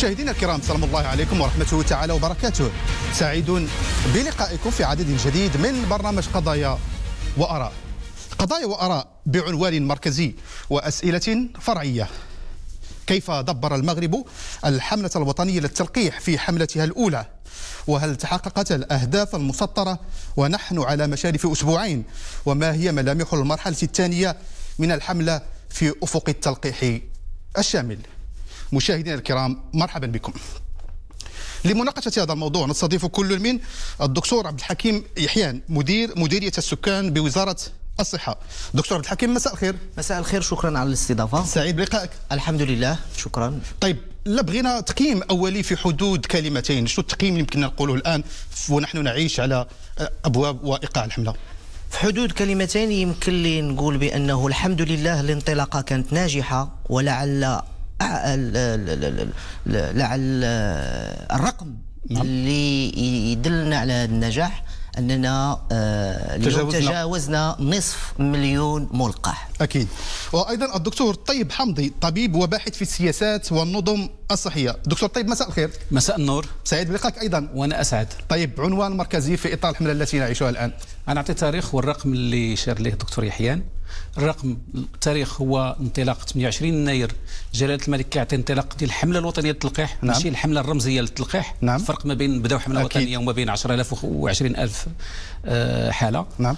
مشاهدينا الكرام سلام الله عليكم ورحمته تعالى وبركاته سعيد بلقائكم في عدد جديد من برنامج قضايا وآراء قضايا وآراء بعنوان مركزي وأسئلة فرعية كيف دبر المغرب الحملة الوطنية للتلقيح في حملتها الأولى وهل تحققت الأهداف المسطرة ونحن على مشارف أسبوعين وما هي ملامح المرحلة الثانية من الحملة في أفق التلقيح الشامل مشاهدينا الكرام مرحبا بكم لمناقشة هذا الموضوع نستضيف كل من الدكتور عبد الحكيم يحيان مدير مديرية السكان بوزارة الصحة دكتور عبد الحكيم مساء الخير مساء الخير شكرا على الاستضافة سعيد بلقائك الحمد لله شكرا طيب لا بغينا تقييم اولي في حدود كلمتين شو التقييم اللي يمكننا نقوله الان ونحن نعيش على ابواب وإيقاع الحمله في حدود كلمتين يمكن لي نقول بانه الحمد لله الانطلاقه كانت ناجحه ولعل لعل الرقم نعم. اللي يدلنا على النجاح اننا آه، اليوم تجاوزنا نصف مليون ملقح اكيد وايضا الدكتور طيب حمدي طبيب وباحث في السياسات والنظم الصحيه دكتور طيب مساء الخير مساء النور سعيد بلقائك ايضا وانا اسعد طيب عنوان مركزي في اطار الحمله التي نعيشها الان انا اعطي تاريخ والرقم اللي شار ليه الدكتور يحيان الرقم التاريخ هو انطلاق 28 يناير جلاله الملك كيعطي انطلاق ديال الحمله الوطنيه للتلقيح نعم. ماشي الحمله الرمزيه للتلقيح نعم. الفرق ما بين بداو حمله أكيد. وطنيه وما بين 10000 و20000 آه، حاله نعم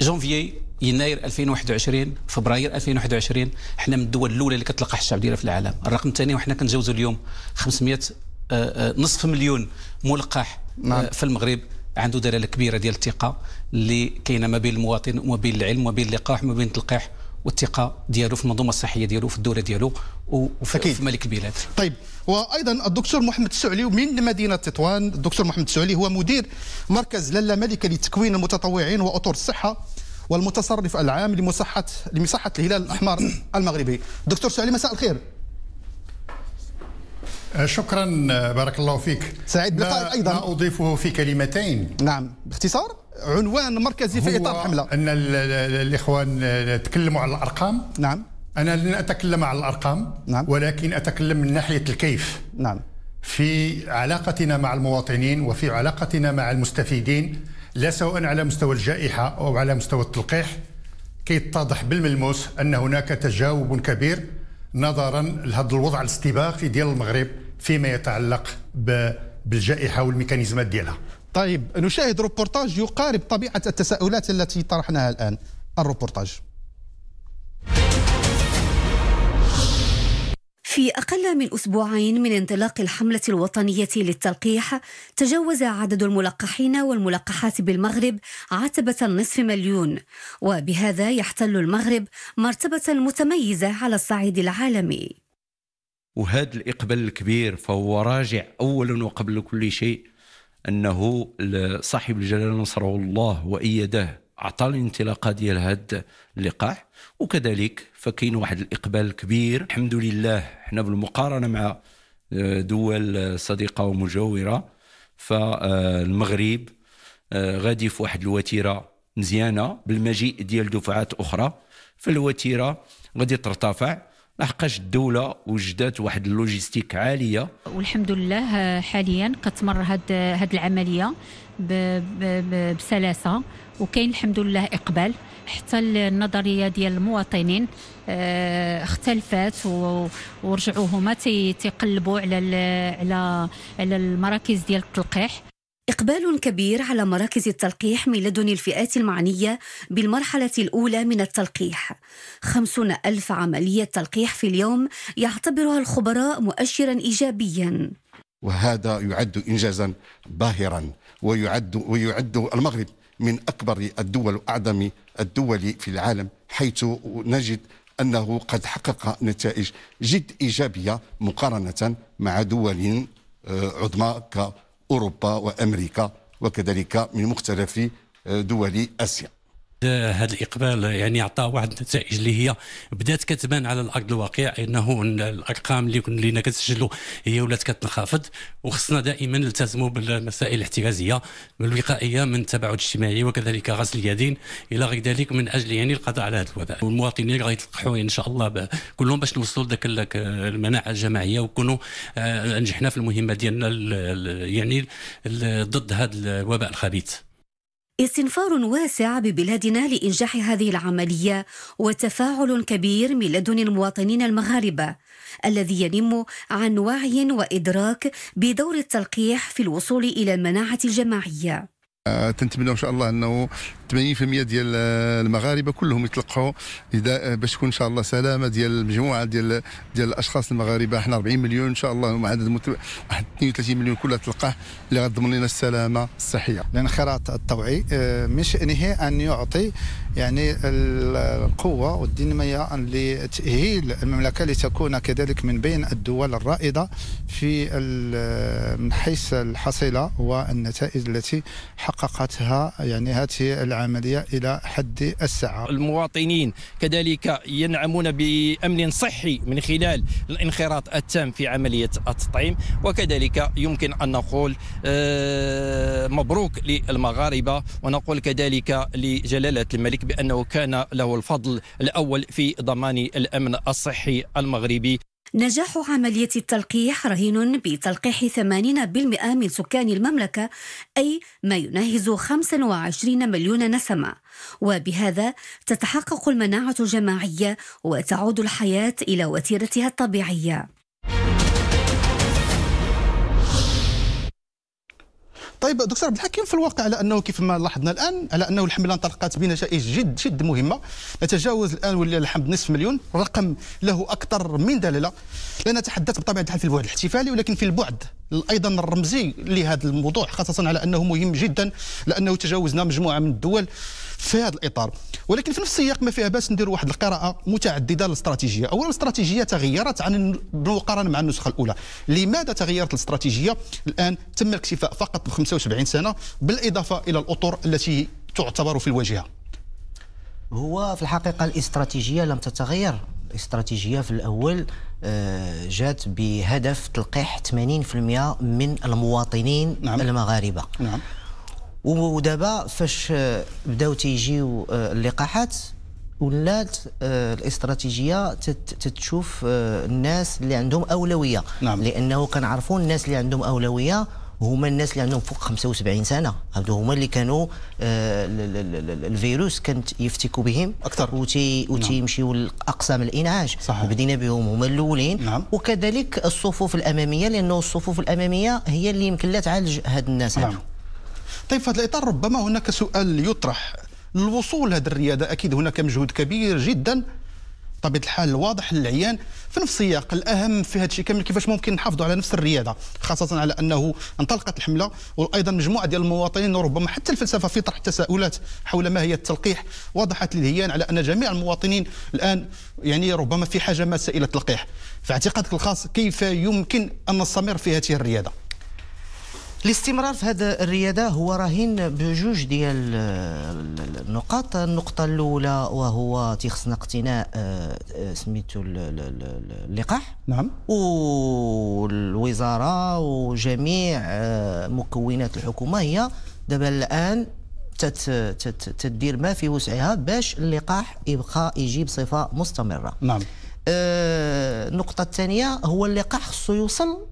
جونفيي يناير 2021 فبراير 2021 حنا من الدول الاولى اللي كتلقح الشعب ديالها في العالم الرقم الثاني وحنا كنجاوزوا اليوم 500 آه، آه، نصف مليون ملقح نعم. في المغرب عنده دلاله كبيره ديال الثقه اللي كاينه ما بين المواطن وما بين العلم وما بين اللقاح وما بين التلقيح والثقه ديالو في المنظومه الصحيه ديالو في الدوله ديالو وفي أكيد. ملك البلاد طيب وايضا الدكتور محمد السعلي من مدينه تطوان الدكتور محمد السعلي هو مدير مركز لالا ملكه لتكوين المتطوعين واطر الصحه والمتصرف العام لمصحه لمصحه الهلال الاحمر المغربي دكتور سعلي مساء الخير شكرا بارك الله فيك سعيد بلقائك ايضا ما اضيفه في كلمتين نعم باختصار عنوان مركزي في اطار الحمله ان الاخوان آه، تكلموا على الارقام نعم انا لن اتكلم على الارقام نعم. ولكن اتكلم من ناحيه الكيف نعم في علاقتنا مع المواطنين وفي علاقتنا مع المستفيدين لا سواء على مستوى الجائحه او على مستوى التلقيح كي يتضح بالملموس ان هناك تجاوب كبير نظرا لهذا الوضع الاستباقي ديال المغرب فيما يتعلق بالجائحه والميكانيزمات ديالها. طيب نشاهد روبورتاج يقارب طبيعه التساؤلات التي طرحناها الان الروبورتاج. في أقل من أسبوعين من انطلاق الحملة الوطنية للتلقيح تجاوز عدد الملقحين والملقحات بالمغرب عتبة النصف مليون وبهذا يحتل المغرب مرتبة متميزة على الصعيد العالمي وهذا الاقبال الكبير فهو راجع اولا وقبل كل شيء انه صاحب الجلاله نصره الله وايده اعطى الانطلاقه ديال هذا اللقاح وكذلك فكاين واحد الاقبال كبير الحمد لله حنا بالمقارنه مع آه، دول آه، صديقه ومجاوره فالمغرب آه، غادي في واحد الوتيره مزيانه بالمجيء ديال دفعات اخرى فالوتيره غادي ترتفع لحقاش الدوله وجدات واحد اللوجيستيك عاليه والحمد لله حاليا كتمر هاد هاد العمليه بسلاسه وكاين الحمد لله اقبال حتى النظريه ديال المواطنين آه، اختلفات ورجعوا هما تيقلبوا على على على المراكز ديال التلقيح إقبال كبير على مراكز التلقيح من لدن الفئات المعنية بالمرحلة الأولى من التلقيح خمسون ألف عملية تلقيح في اليوم يعتبرها الخبراء مؤشرا إيجابيا وهذا يعد إنجازا باهرا ويعد, ويعد المغرب من أكبر الدول وأعظم الدول في العالم حيث نجد أنه قد حقق نتائج جد إيجابية مقارنة مع دول آه، عظمى أوروبا وأمريكا وكذلك من مختلف آه، دول آسيا هذا الاقبال يعني عطى واحد النتائج اللي هي بدات كتبان على الارض الواقع انه الارقام اللي كنا كنسجلوا هي ولات كتنخفض وخصنا دائما نلتزموا بالمسائل الاحترازيه من الوقائيه من التباعد الاجتماعي وكذلك غسل اليدين الى غير ذلك من اجل يعني القضاء على هذا الوباء والمواطنين غيتلقحوا ان شاء الله كلهم باش نوصلوا لذاك المناعه الجماعيه ونكونوا آه، نجحنا في المهمه ديالنا يعني ضد هذا الوباء الخبيث استنفار واسع ببلادنا لإنجاح هذه العملية وتفاعل كبير من لدن المواطنين المغاربة الذي ينم عن وعي وإدراك بدور التلقيح في الوصول إلى المناعة الجماعية آه، تنتمنى ان شاء الله انه 80% ديال المغاربه كلهم يتلقوا باش تكون ان شاء الله سلامه ديال المجموعه ديال ديال الاشخاص المغاربه حنا 40 مليون ان شاء الله عدد 32 مليون كلها تلقاه اللي غتضمن لنا السلامه الصحيه. الانخراط الطوعي آه، من شانه ان يعطي يعني القوه والديناميه لتاهيل المملكه لتكون كذلك من بين الدول الرائده في من حيث الحصيله والنتائج التي حققتها يعني هذه العملية إلى حد الساعة المواطنين كذلك ينعمون بأمن صحي من خلال الانخراط التام في عملية التطعيم وكذلك يمكن أن نقول آه، مبروك للمغاربة ونقول كذلك لجلالة الملك بأنه كان له الفضل الأول في ضمان الأمن الصحي المغربي نجاح عملية التلقيح رهين بتلقيح 80% من سكان المملكة أي ما يناهز 25 مليون نسمة وبهذا تتحقق المناعة الجماعية وتعود الحياة إلى وتيرتها الطبيعية طيب دكتور عبد الحكيم في الواقع على انه كيف ما لاحظنا الان على انه الحمله انطلقت بنتائج جد جد مهمه نتجاوز الان ولا الحمد نصف مليون رقم له اكثر من دلاله لا نتحدث بطبيعه الحال في البعد الاحتفالي ولكن في البعد ايضا الرمزي لهذا الموضوع خاصه على انه مهم جدا لانه تجاوزنا مجموعه من الدول في هذا الاطار ولكن في نفس السياق ما فيها باس ندير واحد القراءه متعدده للاستراتيجيه اولا الاستراتيجيه تغيرت عن بالمقارنه مع النسخه الاولى لماذا تغيرت الاستراتيجيه الان تم الاكتفاء فقط ب 75 سنه بالاضافه الى الاطر التي تعتبر في الواجهه هو في الحقيقه الاستراتيجيه لم تتغير الاستراتيجيه في الاول آه، جات بهدف تلقيح 80% من المواطنين نعم. المغاربه نعم. ودابا فاش بداو تيجيو آه، اللقاحات ولات آه، الاستراتيجيه تتشوف آه، الناس اللي عندهم اولويه نعم. لانه كنعرفوا الناس اللي عندهم اولويه هما الناس اللي عندهم فوق 75 سنه هادو هما اللي كانوا الفيروس كانت يفتكوا بهم اكثر وتي وتيمشيو نعم. لاقسام الانعاش بدينا بهم هما الاولين نعم. وكذلك الصفوف الاماميه لانه الصفوف الاماميه هي اللي يمكن لها تعالج هاد الناس نعم. هادو طيب في هذا الاطار ربما هناك سؤال يطرح للوصول لهذه الرياده اكيد هناك مجهود كبير جدا بطبيعه الحال واضح للعيان في نفس السياق الاهم في هذا الشيء كامل كيفاش ممكن نحافظوا على نفس الرياده خاصه على انه انطلقت الحمله وايضا مجموعه ديال المواطنين وربما حتى الفلسفه في طرح التساؤلات حول ما هي التلقيح وضحت للهيان على ان جميع المواطنين الان يعني ربما في حاجه ماسه الى التلقيح في اعتقادك الخاص كيف يمكن ان نستمر في هذه الرياده الاستمرار في هذه الرياده هو راهين بجوج ديال النقاط النقطه الاولى وهو تيخصنا اقتناء آه، آه، سميتو اللقاح نعم والوزاره وجميع آه، مكونات الحكومه هي دابا الان تدير ما في وسعها باش اللقاح يبقى يجي بصفه مستمره نعم النقطه الثانيه هو اللقاح خصو يوصل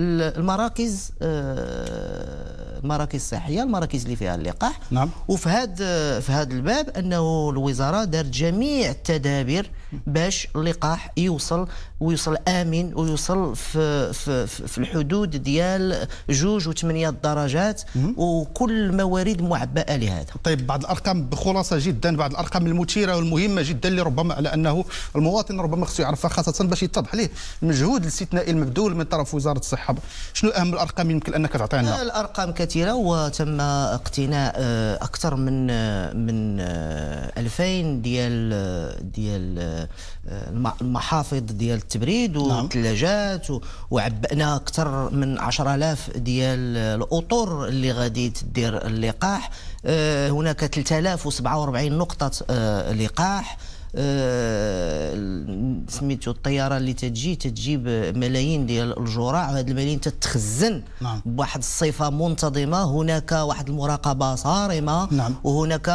المراكز المراكز آه، الصحيه المراكز اللي فيها اللقاح نعم. وفي هذا آه، في هذا الباب انه الوزاره دارت جميع التدابير باش اللقاح يوصل ويوصل امن ويوصل في في, في الحدود ديال جوج وثمانية درجات وكل الموارد معبأة لهذا طيب بعض الارقام بخلاصه جدا بعض الارقام المثيره والمهمه جدا اللي ربما على انه المواطن ربما خصو يعرفها خاصه باش يتضح ليه المجهود الاستثنائي المبذول من طرف وزاره الصحه شنو اهم الارقام يمكن انك تعطينا الارقام كثيره وتم اقتناء آه، اكثر من آه، من 2000 آه، ديال ديال المحافظ ديال التبريد نعم. والثلاجات نعم. وعبئنا اكثر من 10000 ديال الاطر اللي غادي تدير اللقاح آه، هناك 3047 نقطه آه، لقاح آه، سميتو الطياره اللي تتجي تتجيب ملايين ديال الجرع وهاد الملايين تتخزن نعم. بواحد الصفه منتظمه هناك واحد المراقبه صارمه نعم. وهناك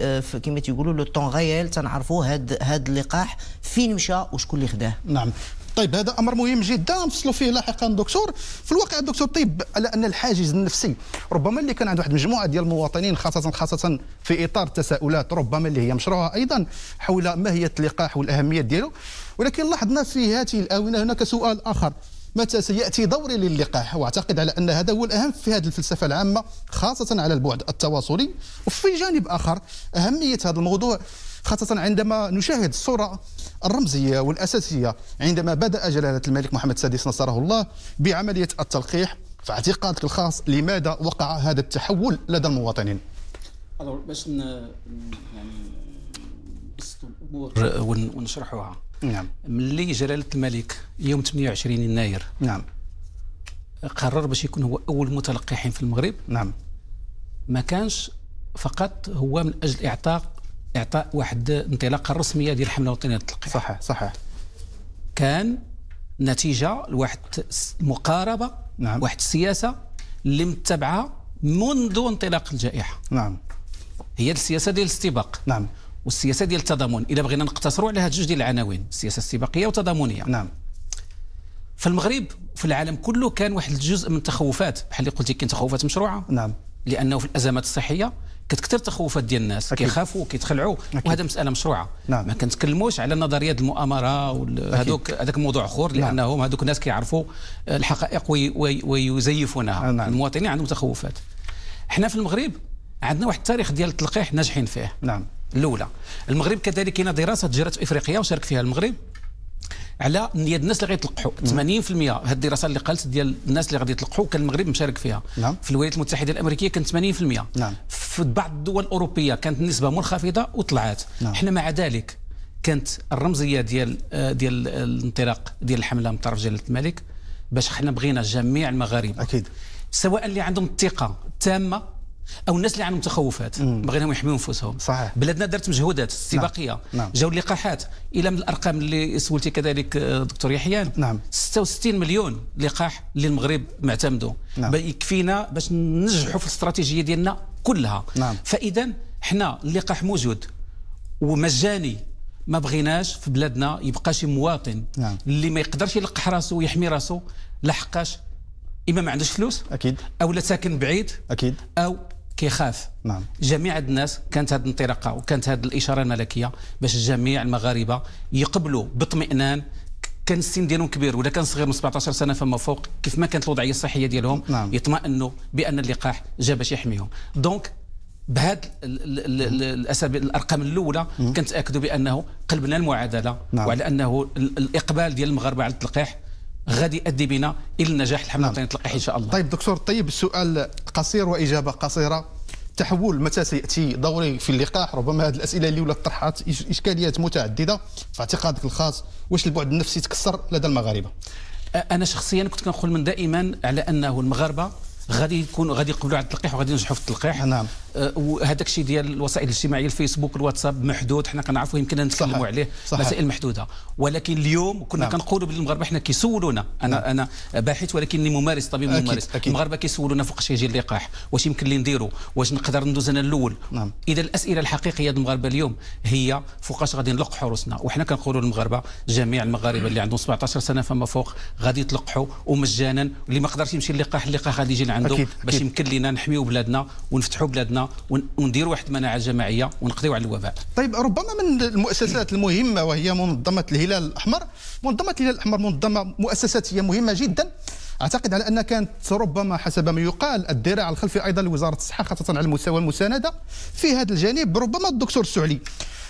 آه، كما تيقولوا لو طون غيال تنعرفوا هاد هاد اللقاح فين مشى وشكون اللي خداه نعم طيب هذا امر مهم جدا نفصلوا فيه لاحقا دكتور في الواقع الدكتور طيب على ان الحاجز النفسي ربما اللي كان عند واحد مجموعه ديال المواطنين خاصه خاصه في اطار التساؤلات ربما اللي هي مشروعه ايضا حول ماهيه اللقاح والاهميه ديالو ولكن لاحظنا في هذه الاونه هناك سؤال اخر متى سياتي دوري للقاح واعتقد على ان هذا هو الاهم في هذه الفلسفه العامه خاصه على البعد التواصلي وفي جانب اخر اهميه هذا الموضوع خاصه عندما نشاهد الصوره الرمزية والأساسية عندما بدأ جلالة الملك محمد السادس نصره الله بعملية التلقيح في اعتقادك الخاص لماذا وقع هذا التحول لدى المواطنين؟ باش يعني نبسطوا الامور ونشرحوها نعم ملي جلاله الملك يوم 28 يناير نعم قرر باش يكون هو اول متلقحين في المغرب نعم ما كانش فقط هو من اجل اعطاء اعطاء واحد انطلاقه رسميه ديال الحمله الوطنيه للتلقيح صحيح صحيح كان نتيجه لواحد مقاربه نعم. واحد السياسه اللي متبعه منذ انطلاق الجائحه نعم هي السياسه ديال الاستباق نعم والسياسه ديال التضامن الا بغينا نقتصروا على هاد جوج ديال العناوين السياسه الاستباقيه والتضامنيه نعم في المغرب وفي العالم كله كان واحد الجزء من التخوفات بحال اللي قلتي كاين تخوفات مشروعه نعم لانه في الازمات الصحيه كتكثر التخوفات ديال الناس كيخافوا وكيتخلعوا وهذا مساله مشروعه نعم. ما كنتكلموش على نظريات المؤامره هذوك هذاك موضوع اخر نعم. لانهم هذوك الناس كيعرفوا الحقائق وي وي ويزيفونها آه، نعم. المواطنين عندهم تخوفات حنا في المغرب عندنا واحد التاريخ ديال التلقيح ناجحين فيه نعم الاولى المغرب كذلك كاينه دراسه جرات في افريقيا وشارك فيها المغرب على نيه الناس اللي غيتلقحوا 80% هاد الدراسه اللي قالت ديال الناس اللي غادي يتلقحوا كان المغرب مشارك فيها نعم. في الولايات المتحده الامريكيه كان 80% نعم. في بعض الدول الاوروبيه كانت النسبه منخفضه وطلعت نعم. احنا مع ذلك كانت الرمزيه ديال ديال الانطلاق ديال الحمله من طرف جلاله الملك باش حنا بغينا جميع المغاربه اكيد سواء اللي عندهم الثقه التامه او الناس اللي عندهم تخوفات بغيناهم يحميو انفسهم صحيح بلادنا دارت مجهودات نعم. استباقيه نعم. نعم. جاو اللقاحات الى من الارقام اللي سولتي كذلك آه، دكتور يحيى نعم 66 مليون لقاح اللي المغرب معتمدوا نعم. يكفينا باش ننجحوا في الاستراتيجيه ديالنا كلها نعم. فاذا حنا اللقاح موجود ومجاني ما بغيناش في بلادنا يبقى شي مواطن نعم. اللي ما يقدرش يلقح راسو ويحمي راسو لحقاش اما ما عندوش فلوس اكيد او لا ساكن بعيد اكيد او كيخاف نعم جميع الناس كانت هذه الانطلاقه وكانت هذه الاشاره الملكيه باش جميع المغاربه يقبلوا باطمئنان كان السن ديالهم كبير ولا كان صغير من 17 سنه فما فوق كيف ما كانت الوضعيه الصحيه ديالهم نعم. يطمئنوا بان اللقاح جا باش يحميهم دونك بهاد الاسابيع الارقام الاولى كنتاكدوا بانه قلبنا المعادله نعم. وعلى انه الاقبال ديال المغاربه على التلقيح غادي يؤدي بنا الى النجاح الحمله نعم. الوطنيه ان شاء الله طيب دكتور طيب السؤال قصير واجابه قصيره التحول متى سياتي دوري في اللقاح ربما هذه الاسئله اللي ولات طرحات اشكاليات متعدده في اعتقادك الخاص واش البعد النفسي تكسر لدى المغاربه انا شخصيا كنت كنقول من دائما على انه المغاربه غادي يكون غادي يقبلوا على التلقيح وغادي ينجحوا في التلقيح نعم آه، وهذاك الشيء ديال الوسائل الاجتماعيه الفيسبوك الواتساب محدود حنا كنعرفوا يمكن نتكلموا عليه مسائل محدوده ولكن اليوم كنا نعم. كنقولوا بالمغاربه حنا كيسولونا انا نعم. انا باحث ولكني ممارس طبيب أكيد. ممارس أكيد. المغاربه كيسولونا فوقاش يجي اللقاح واش يمكن لي نديروا واش نقدر ندوز انا الاول نعم. اذا الاسئله الحقيقيه ديال المغاربه اليوم هي فوقاش غادي نلقحوا روسنا وحنا كنقولوا للمغاربه جميع المغاربه اللي عندهم 17 سنه فما فوق غادي يتلقحوا ومجانا اللي ما قدرش يمشي اللقاح اللقاح غادي يجي لعنده باش يمكن لينا نحميو بلادنا ونفتحوا بلادنا ونديروا واحد المناعه جماعيه ونقضيوا على الوباء طيب ربما من المؤسسات المهمه وهي منظمه الهلال الاحمر منظمه الهلال الاحمر منظمه مؤسساتيه مهمه جدا اعتقد على انها كانت ربما حسب ما يقال الذراع الخلفي ايضا لوزاره الصحه خاصه على المستوى المسانده في هذا الجانب ربما الدكتور السعلي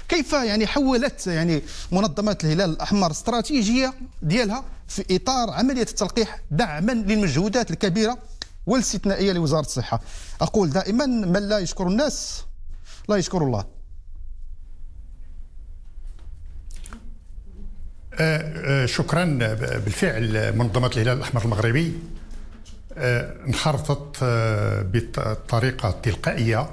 كيف يعني حولت يعني منظمه الهلال الاحمر استراتيجيه ديالها في اطار عمليه التلقيح دعما للمجهودات الكبيره والاستثنائيه لوزاره الصحه اقول دائما من لا يشكر الناس لا يشكر الله أه، أه، شكرا بالفعل منظمه الهلال الاحمر المغربي أه، انخرطت بطريقه تلقائيه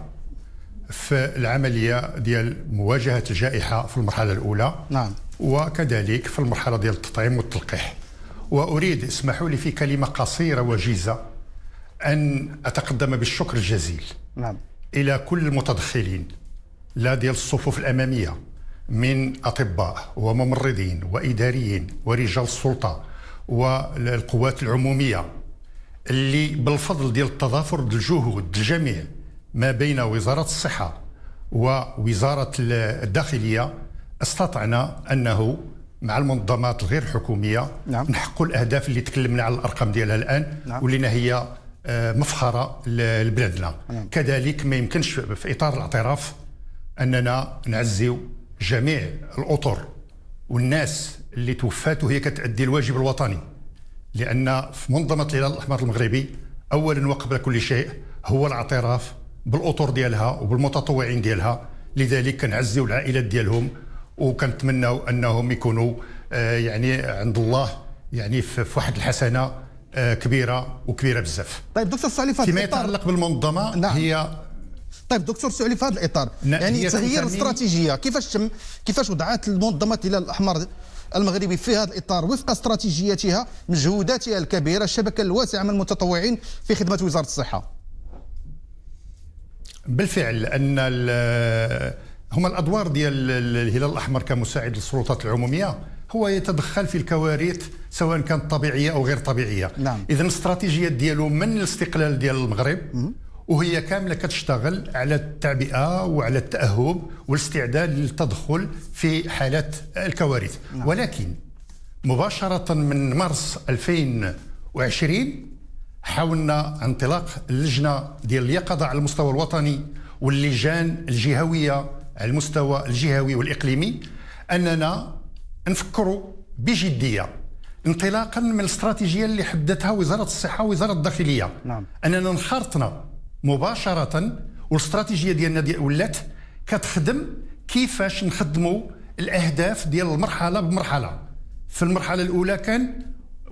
في العمليه ديال مواجهه الجائحه في المرحله الاولى نعم وكذلك في المرحله ديال التطعيم والتلقيح واريد اسمحوا لي في كلمه قصيره وجيزه ان اتقدم بالشكر الجزيل نعم. الى كل المتدخلين لا ديال الصفوف الاماميه من اطباء وممرضين واداريين ورجال السلطه والقوات العموميه اللي بالفضل ديال التضافر الجهود الجميع ما بين وزاره الصحه ووزاره الداخليه استطعنا انه مع المنظمات الغير حكوميه نعم. نحقوا الاهداف اللي تكلمنا على الارقام ديالها الان نعم. ولينا هي آه، مفخره لبلادنا نعم. كذلك ما يمكنش في اطار الاعتراف اننا نعزيو جميع الاطر والناس اللي توفات وهي كتأدي الواجب الوطني لان في منظمه الهلال الاحمر المغربي اولا وقبل كل شيء هو الاعتراف بالاطر ديالها وبالمتطوعين ديالها لذلك كنعزيو العائلات ديالهم وكنتمناو انهم يكونوا آه، يعني عند الله يعني في واحد الحسنه آه، كبيره وكبيره بزاف طيب دكتور سعلي فيما يتعلق بالمنظمه نعم. هي طيب دكتور سعلي في هذا الاطار يعني تغيير استراتيجيه كيفاش تم كيفاش وضعت المنظمه الهلال الاحمر المغربي في هذا الاطار وفق استراتيجيتها مجهوداتها الكبيره الشبكه الواسعه من المتطوعين في خدمه وزاره الصحه بالفعل ان هما الادوار ديال الهلال الاحمر كمساعد للسلطات العموميه هو يتدخل في الكوارث سواء كانت طبيعيه او غير طبيعيه نعم. اذا الاستراتيجيه ديالو من الاستقلال ديال المغرب مم. وهي كامله كتشتغل على التعبئه وعلى التاهب والاستعداد للتدخل في حالات الكوارث نعم. ولكن مباشره من مارس 2020 حاولنا انطلاق اللجنه ديال اليقظه على المستوى الوطني واللجان الجهويه على المستوى الجهوي والاقليمي اننا نفكروا بجديه انطلاقا من الاستراتيجيه اللي حددتها وزاره الصحه ووزاره الداخليه نعم. اننا انخرطنا مباشره والاستراتيجيه ديالنا دي ولات كتخدم كيفاش نخدموا الاهداف ديال المرحله بمرحله في المرحله الاولى كان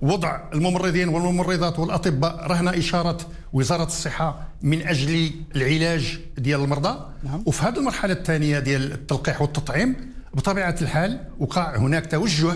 وضع الممرضين والممرضات والاطباء رهن اشاره وزاره الصحه من اجل العلاج ديال المرضى نعم. وفي هذه المرحله الثانيه ديال التلقيح والتطعيم بطبيعه الحال وقع هناك توجه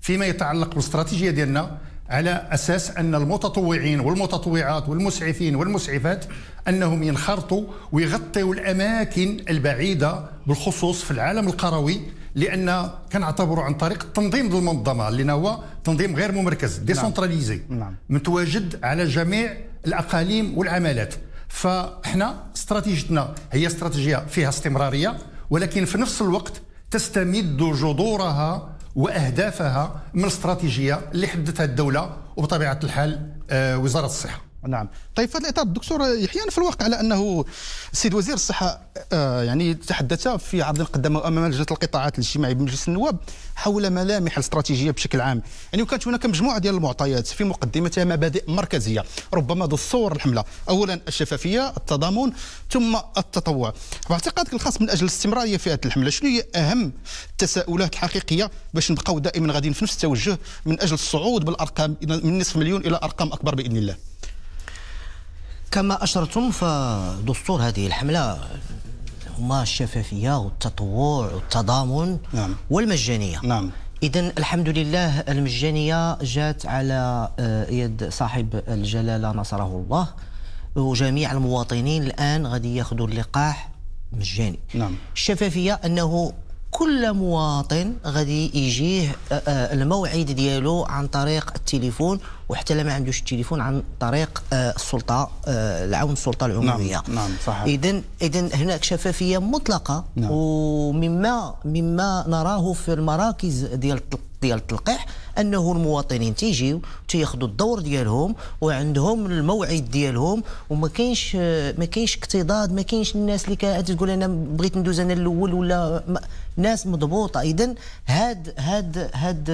فيما يتعلق بالاستراتيجيه ديالنا على اساس ان المتطوعين والمتطوعات والمسعفين والمسعفات انهم ينخرطوا ويغطوا الاماكن البعيده بالخصوص في العالم القروي لان كنعتبروا عن طريق التنظيم المنظمه اللي هو تنظيم غير ممركز ديسونتراليزي نعم. نعم. متواجد على جميع الاقاليم والعمالات فاحنا استراتيجيتنا هي استراتيجيه فيها استمراريه ولكن في نفس الوقت تستمد جذورها واهدافها من الاستراتيجيه اللي حددتها الدوله وبطبيعه الحال آه، وزاره الصحه نعم طيب في هذا الاطار الدكتور يحيى في الواقع على انه السيد وزير الصحه آه يعني تحدث في عرض قدمه امام لجنه القطاعات الاجتماعيه بمجلس النواب حول ملامح الاستراتيجيه بشكل عام يعني وكانت هناك مجموعه ديال المعطيات في مقدمتها مبادئ مركزيه ربما ذو الصور الحمله اولا الشفافيه التضامن ثم التطوع باعتقادك الخاص من اجل الاستمراريه في هذه الحمله شنو هي اهم التساؤلات الحقيقيه باش نبقاو دائما غاديين في نفس التوجه من اجل الصعود بالارقام من نصف مليون الى ارقام اكبر باذن الله كما أشرتم فدستور هذه الحملة هما الشفافية والتطوع والتضامن نعم. والمجانية نعم إذا الحمد لله المجانية جات على آه، يد صاحب الجلالة نصره الله وجميع المواطنين الآن غادي ياخذوا اللقاح مجاني نعم الشفافية أنه كل مواطن غادي يجيه آه، آه، الموعد ديالو عن طريق التليفون وحتى لا ما عندوش التليفون عن طريق آه، السلطه العون السلطه نعم، العموميه نعم نعم صحيح اذا اذا هناك شفافيه مطلقه نعم. ومما مما نراه في المراكز ديال ديال التلقيح انه المواطنين تيجيو تياخذوا الدور ديالهم وعندهم الموعد ديالهم وما كاينش ما كاينش اكتضاد ما كاينش الناس اللي كانت تقول انا بغيت ندوز انا الاول ولا ناس مضبوطه اذا هاد هاد هاد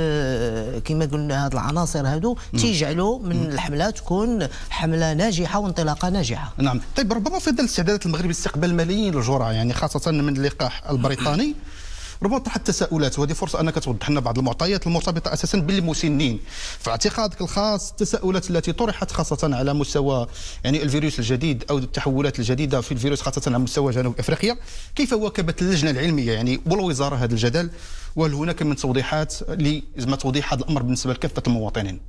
كما قلنا هاد العناصر هادو تيجعلوا من الحمله تكون حمله ناجحه وانطلاقه ناجحه نعم طيب ربما في ظل استعدادات المغرب لاستقبال ملايين الجرعه يعني خاصه من اللقاح البريطاني ربما طرحت تساؤلات وهذه فرصه انك توضح لنا بعض المعطيات المرتبطه اساسا بالمسنين في اعتقادك الخاص التساؤلات التي طرحت خاصه على مستوى يعني الفيروس الجديد او التحولات الجديده في الفيروس خاصه على مستوى جنوب افريقيا كيف واكبت اللجنه العلميه يعني والوزاره هذا الجدل وهل هناك من توضيحات لزمه توضيح هذا الامر بالنسبه لكافه المواطنين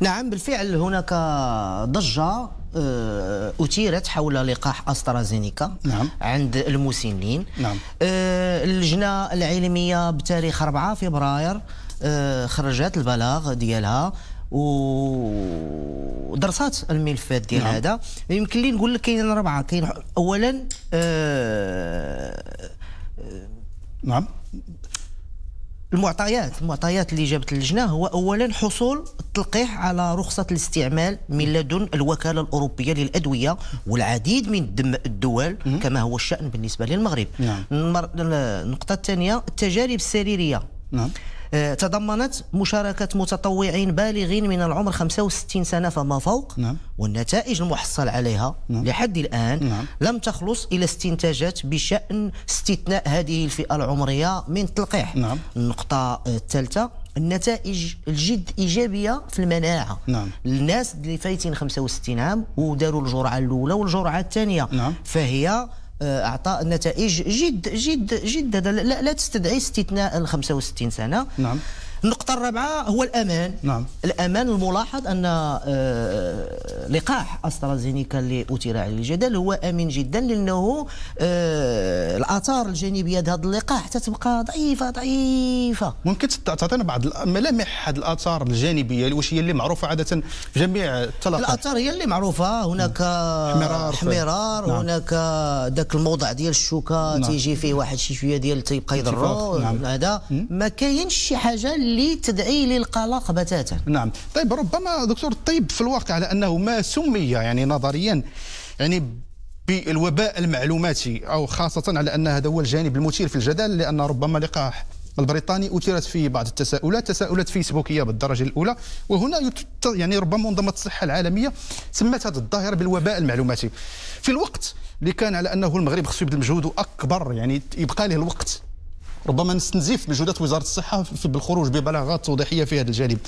نعم بالفعل هناك ضجة آه، أثيرت حول لقاح أسترازينيكا نعم. عند المسنين نعم. آه، اللجنة العلمية بتاريخ 4 فبراير آه، خرجت البلاغ ديالها ودرسات الملفات ديال نعم. هذا يمكن لي نقول لك كاين ربعه كاين اولا آه نعم المعطيات المعطيات اللي جابت اللجنه هو اولا حصول التلقيح على رخصه الاستعمال من لدن الوكاله الاوروبيه للادويه والعديد من الدول كما هو الشان بالنسبه للمغرب نعم. النقطه الثانيه التجارب السريريه نعم. آه، تضمنت مشاركة متطوعين بالغين من العمر 65 سنة فما فوق نعم. والنتائج المحصل عليها نعم. لحد الآن نعم. لم تخلص إلى استنتاجات بشأن استثناء هذه الفئة العمرية من التلقيح نعم. النقطة الثالثة النتائج الجد ايجابيه في المناعه نعم. الناس اللي فايتين 65 عام وداروا الجرعه الاولى والجرعه الثانيه نعم. فهي آه، اعطاء نتائج جد جد جد لا, تستدعي استثناء ال 65 سنه نعم النقطة الرابعة هو الأمان نعم. الأمان الملاحظ أن آه، لقاح أسترازينيكا اللي أثير عليه الجدل هو أمين جدا لأنه آه، الآثار الجانبية هذا اللقاح تتبقى ضعيفة ضعيفة ممكن تعطينا بعض ملامح هذه الآثار الجانبية واش هي اللي معروفة عادة في جميع الطلقات الآثار هي اللي معروفة هناك حمرار, حمرار نعم. هناك ذاك الموضع ديال الشوكة نعم. تيجي فيه واحد شي شوية ديال تيبقى يضرو نعم. هذا ما كاينش شي حاجة اللي تدعي للقلق بتاتا نعم طيب ربما دكتور الطيب في الواقع على انه ما سمي يعني نظريا يعني بالوباء المعلوماتي او خاصه على ان هذا هو الجانب المثير في الجدل لان ربما لقاح البريطاني اثيرت فيه بعض التساؤلات تساؤلات فيسبوكيه بالدرجه الاولى وهنا يعني ربما منظمه الصحه العالميه سمت هذه الظاهره بالوباء المعلوماتي في الوقت اللي كان على انه المغرب خصو يبذل مجهود اكبر يعني يبقى له الوقت ربما نستنزف مجهودات وزاره الصحه بالخروج ببلاغات توضيحيه في هذا الجانب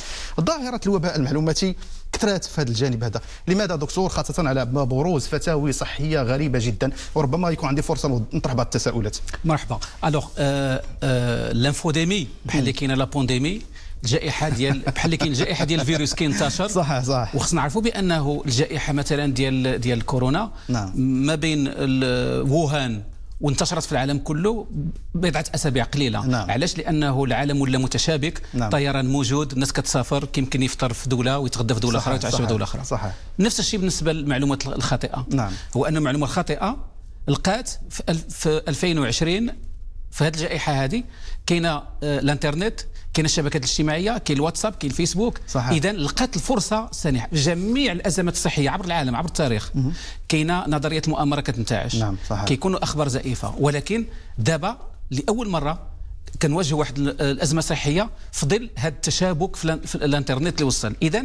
ظاهره الوباء المعلوماتي كثرات في هذا الجانب هذا لماذا دكتور خاصه على بروز فتاوي صحيه غريبه جدا وربما يكون عندي فرصه نطرح بعض التساؤلات مرحبا الوغ لانفوديمي euh, euh, بحال اللي كاينه لا بونديمي الجائحه ديال بحال اللي كاين الجائحه ديال الفيروس كينتشر صح صح وخصنا نعرفوا بانه الجائحه مثلا ديال ديال كورونا نعم. ما بين ووهان وانتشرت في العالم كله بضعه اسابيع قليله نعم. علاش لانه العالم ولا متشابك نعم. طيران موجود الناس كتسافر كيمكن يفطر في دوله ويتغدى في دوله اخرى ويتعشى في دوله اخرى صحيح نفس الشيء بالنسبه للمعلومات الخاطئه نعم. هو ان المعلومه الخاطئه لقات في 2020 في هذه الجائحه هذه كاينه آه، الانترنت كاين الشبكات الاجتماعيه كاين الواتساب كاين الفيسبوك اذا لقات الفرصه سانحه جميع الازمات الصحيه عبر العالم عبر التاريخ كاينه نظريه المؤامره كتنتعش نعم صحيح كيكونوا اخبار زائفه ولكن دابا لاول مره كنواجه واحد الازمه صحيه في ظل هذا التشابك في الانترنت اللي وصل اذا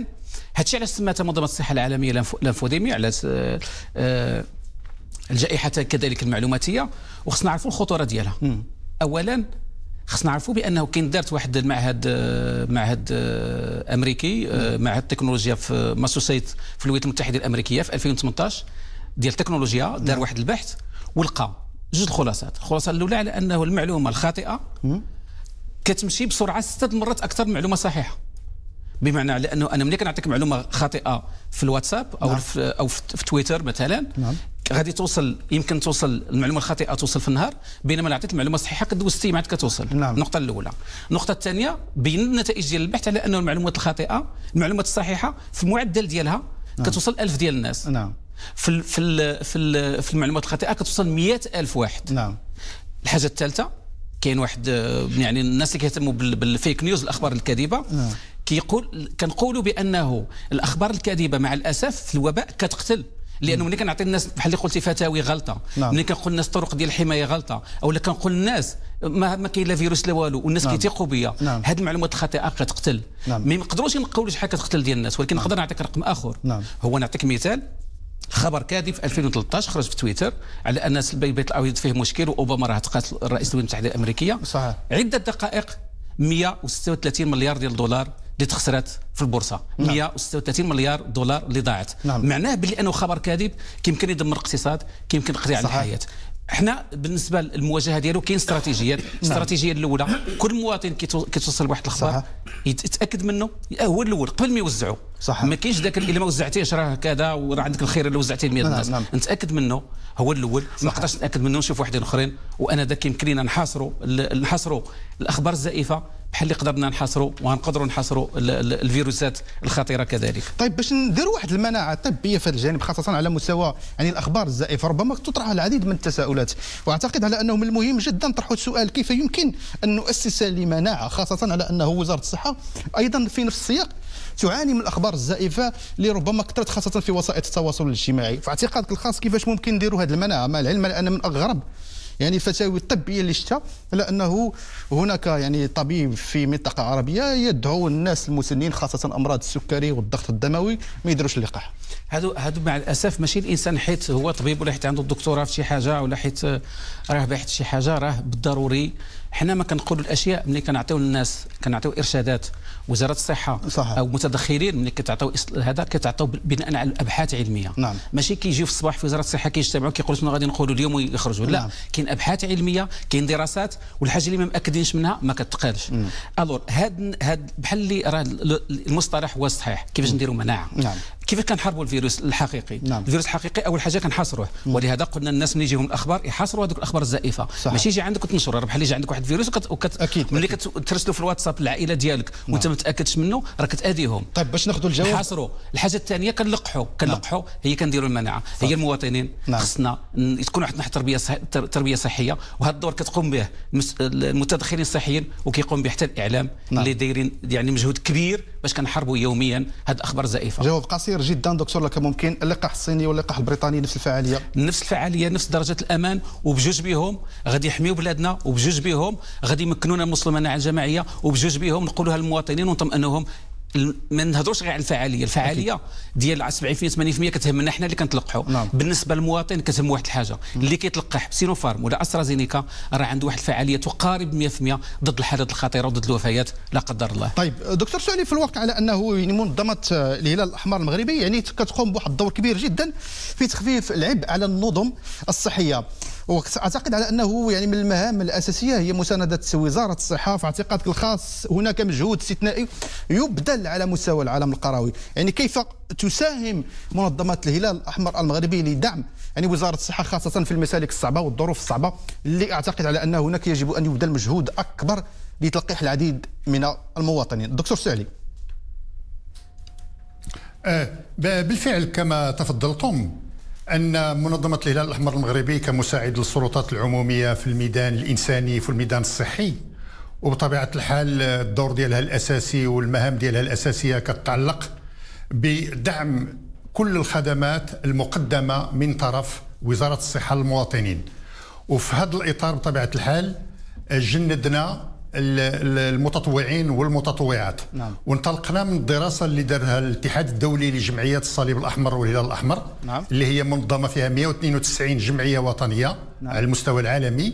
هادشي علاش سماتها منظمه الصحه العالميه لانفوديميا على آه، آه، الجائحه كذلك المعلوماتيه وخصنا نعرفوا الخطوره ديالها اولا خصنا نعرفوا بانه كاين دارت واحد المعهد آه، معهد آه، امريكي آه، معهد تكنولوجيا في ماسوسيت في الولايات المتحده الامريكيه في 2018 ديال التكنولوجيا دار واحد البحث ولقى جوج خلاصات الخلاصه الاولى على انه المعلومه الخاطئه كتمشي بسرعه ستة مرات اكثر من معلومه صحيحه بمعنى لانه انا ملي كنعطيك معلومه خاطئه في الواتساب او نعم. في او في تويتر مثلا نعم. غادي توصل يمكن توصل المعلومه الخاطئه توصل في النهار بينما لعطيت المعلومه الصحيحه كدوزتي معاد كتوصل نعم. النقطه الاولى النقطه الثانيه بين النتائج ديال البحث على انه المعلومات الخاطئه المعلومات الصحيحه في المعدل ديالها نعم. كتوصل ألف ديال الناس نعم في الـ في الـ في, الـ في المعلومات الخاطئه كتوصل 100000 ألف واحد نعم الحاجه الثالثه كاين واحد يعني الناس اللي كيهتموا بالفيك نيوز الاخبار الكاذبه نعم. كيقول كنقولوا بانه الاخبار الكاذبه مع الاسف في الوباء كتقتل لانه ملي كنعطي الناس بحال اللي قلتي فتاوي غلطه نعم. ملي كنقول للناس طرق ديال الحمايه غلطه او لا كنقول للناس ما ما كاين لا فيروس لا والو والناس نعم. كيتيقوا بيا نعم. هاد المعلومات الخاطئه كتقتل نعم. ما يقدروش ينقولوا شحال كتقتل ديال الناس ولكن نعم. نقدر نعم. نعطيك رقم اخر نعم. هو نعطيك مثال خبر كاذب في 2013 خرج في تويتر على ان البيت الابيض فيه مشكل واوباما راه تقاتل الرئيس الولايات المتحده الامريكيه صحيح عده دقائق 136 مليار ديال الدولار اللي تخسرات في البورصه نعم. 136 مليار دولار اللي ضاعت نعم. معناه باللي انه خبر كاذب كيمكن يدمر الاقتصاد كيمكن يقضي على الحياه احنا بالنسبه للمواجهه ديالو كاين استراتيجيات الاستراتيجيه نعم. الاولى كل مواطن كيتوصل واحد الخبر يتاكد منه آه، هو الاول قبل ما يوزعه صح ما كاينش ذاك اللي ما وزعتيهش راه كذا وراه عندك الخير اللي وزعتيه ل 100 الناس نعم،, نعم. نتاكد منه هو الاول ما نقدرش نتاكد منه نشوف واحدين اخرين وانا ذاك يمكن لينا نحاصروا نحاصروا الاخبار الزائفه بحال اللي قدرنا نحاصروا وغنقدروا نحاصروا الفيروسات الخطيره كذلك طيب باش نديروا واحد المناعه طبيه في هذا الجانب خاصه على مستوى يعني الاخبار الزائفه ربما تطرح العديد من التساؤلات واعتقد على انه من المهم جدا طرحوا السؤال كيف يمكن ان نؤسس لمناعه خاصه على انه وزاره الصحه ايضا في نفس السياق تعاني من الاخبار الزائفه اللي ربما كثرت خاصه في وسائل التواصل الاجتماعي فاعتقادك الخاص كيفاش ممكن نديروا هذه المناعه مع العلم ان من اغرب يعني فتاوي الطبيه اللي شتها على انه هناك يعني طبيب في منطقه عربيه يدعو الناس المسنين خاصه امراض السكري والضغط الدموي ما يديروش اللقاح هادو هادو مع الاسف ماشي الانسان حيت هو طبيب ولا حيت عنده الدكتوراه في شي حاجه ولا حيت راه باحث شي حاجه راه بالضروري حنا ما كنقولوا الاشياء ملي كنعطيو للناس كنعطيو ارشادات وزاره الصحه صحيح. او متدخلين ملي كتعطيو هذا كتعطيو بناء على الابحاث علميه نعم. ماشي كيجيو في الصباح في وزاره الصحه كيجتمعوا كيقولوا شنو غادي نقولوا اليوم ويخرجوا نعم. لا كاين ابحاث علميه كاين دراسات والحاجه اللي ما مأكدينش منها ما كتقالش الور هاد هاد بحال اللي راه المصطلح هو الصحيح كيفاش نديروا مناعه نعم. كيف كنحاربوا الفيروس الحقيقي نعم. الفيروس الحقيقي اول حاجه كنحاصروه نعم. ولهذا قلنا الناس ملي يجيهم الاخبار يحاصروا هذوك الاخبار الزائفه صحيح. ماشي يجي عندك وتنشر راه بحال يجي عندك واحد الفيروس وكت... وكت... اكيد ملي كترسلو في الواتساب للعائله ديالك نعم. وانت ما تاكدش منه راه كتاذيهم طيب باش ناخذوا الجواب حاصروا الحاجه الثانيه كنلقحوا كنلقحوا نعم. هي كنديروا المناعه صح. هي المواطنين نعم. خصنا تكون عندنا واحد التربيه صح... تربيه صحيه وهذا الدور كتقوم به المتدخلين الصحيين وكيقوم به حتى الاعلام نعم. اللي دايرين يعني مجهود كبير باش كنحاربوا يوميا هذه الاخبار الزائفه جواب قصير خطير جدا دكتور لك ممكن اللقاح الصيني واللقاح البريطاني نفس الفعاليه نفس الفعاليه نفس درجه الامان وبجوج بهم غادي يحميو بلادنا وبجوج بهم غادي يمكنونا المسلمين على المناعه الجماعيه وبجوج بهم نقولوها للمواطنين ونطمئنوهم ما نهضروش غير على الفعاليه الفعاليه ديال 70% 80% كتهمنا حنا اللي كنتلقحوا نعم. بالنسبه للمواطن كتهم واحد الحاجه نعم. اللي كيتلقح سينوفارم ولا استرازينيكا راه عنده واحد الفعاليه تقارب 100% ضد الحالات الخطيره وضد الوفيات لا قدر الله طيب دكتور سعلي في الواقع على انه يعني منظمه الهلال الاحمر المغربي يعني كتقوم بواحد الدور كبير جدا في تخفيف العبء على النظم الصحيه واعتقد على انه يعني من المهام الاساسيه هي مسانده وزاره الصحه في اعتقادك الخاص هناك مجهود استثنائي يبذل على مستوى العالم القروي يعني كيف تساهم منظمة الهلال الأحمر المغربي لدعم يعني وزارة الصحة خاصة في المسالك الصعبة والظروف الصعبة اللي أعتقد على أن هناك يجب أن يبذل مجهود أكبر لتلقيح العديد من المواطنين دكتور سعلي آه، بالفعل كما تفضلتم أن منظمة الهلال الأحمر المغربي كمساعد للسلطات العمومية في الميدان الإنساني في الميدان الصحي وبطبيعه الحال الدور ديالها الاساسي والمهام ديالها الاساسيه كتعلق بدعم كل الخدمات المقدمه من طرف وزاره الصحه للمواطنين وفي هذا الاطار بطبيعه الحال جندنا المتطوعين والمتطوعات نعم. وانطلقنا من الدراسه اللي دارها الاتحاد الدولي لجمعيات الصليب الاحمر والهلال الاحمر نعم. اللي هي منظمه فيها 192 جمعيه وطنيه نعم. على المستوى العالمي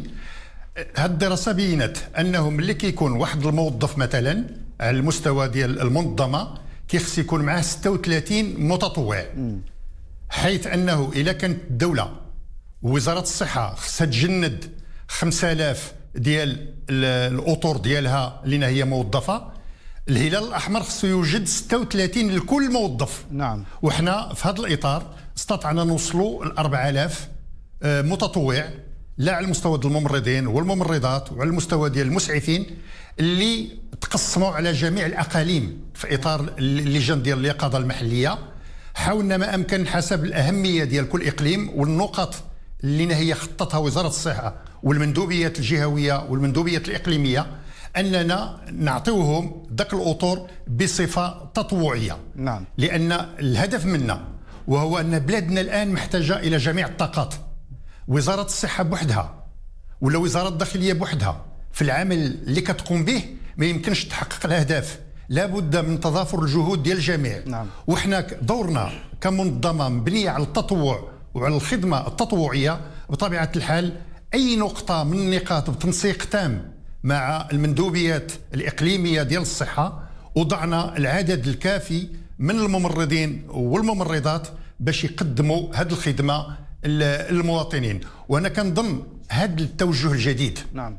هالدراسه بينت انه ملي كيكون واحد الموظف مثلا على المستوى ديال المنظمه كيخص يكون معاه 36 متطوع حيث انه الا كانت الدوله وزاره الصحه خصها تجند 5000 ديال الاطر ديالها لان هي موظفه الهلال الاحمر خصو يوجد 36 لكل موظف نعم وحنا في هذا الاطار استطعنا نوصلوا ل 4000 آه، متطوع لا على المستوى ديال الممرضين والممرضات وعلى المستوى ديال المسعفين اللي تقسموا على جميع الاقاليم في اطار اللجان ديال اليقظه المحليه حاولنا ما امكن حسب الاهميه ديال كل اقليم والنقط اللي هي خطتها وزاره الصحه والمندوبيات الجهويه والمندوبيات الاقليميه اننا نعطيوهم ذاك الاطر بصفه تطوعيه نعم لان الهدف منا وهو ان بلادنا الان محتاجه الى جميع الطاقات وزاره الصحه بوحدها ولا وزاره الداخليه بوحدها في العمل اللي كتقوم به ما يمكنش تحقق الاهداف لابد من تضافر الجهود ديال الجميع نعم. وحنا دورنا كمنظمه مبنيه على التطوع وعلى الخدمه التطوعيه بطبيعه الحال اي نقطه من النقاط بتنسيق تام مع المندوبيات الاقليميه ديال الصحه وضعنا العدد الكافي من الممرضين والممرضات باش يقدموا هذه الخدمه المواطنين وانا كنظن هذا التوجه الجديد نعم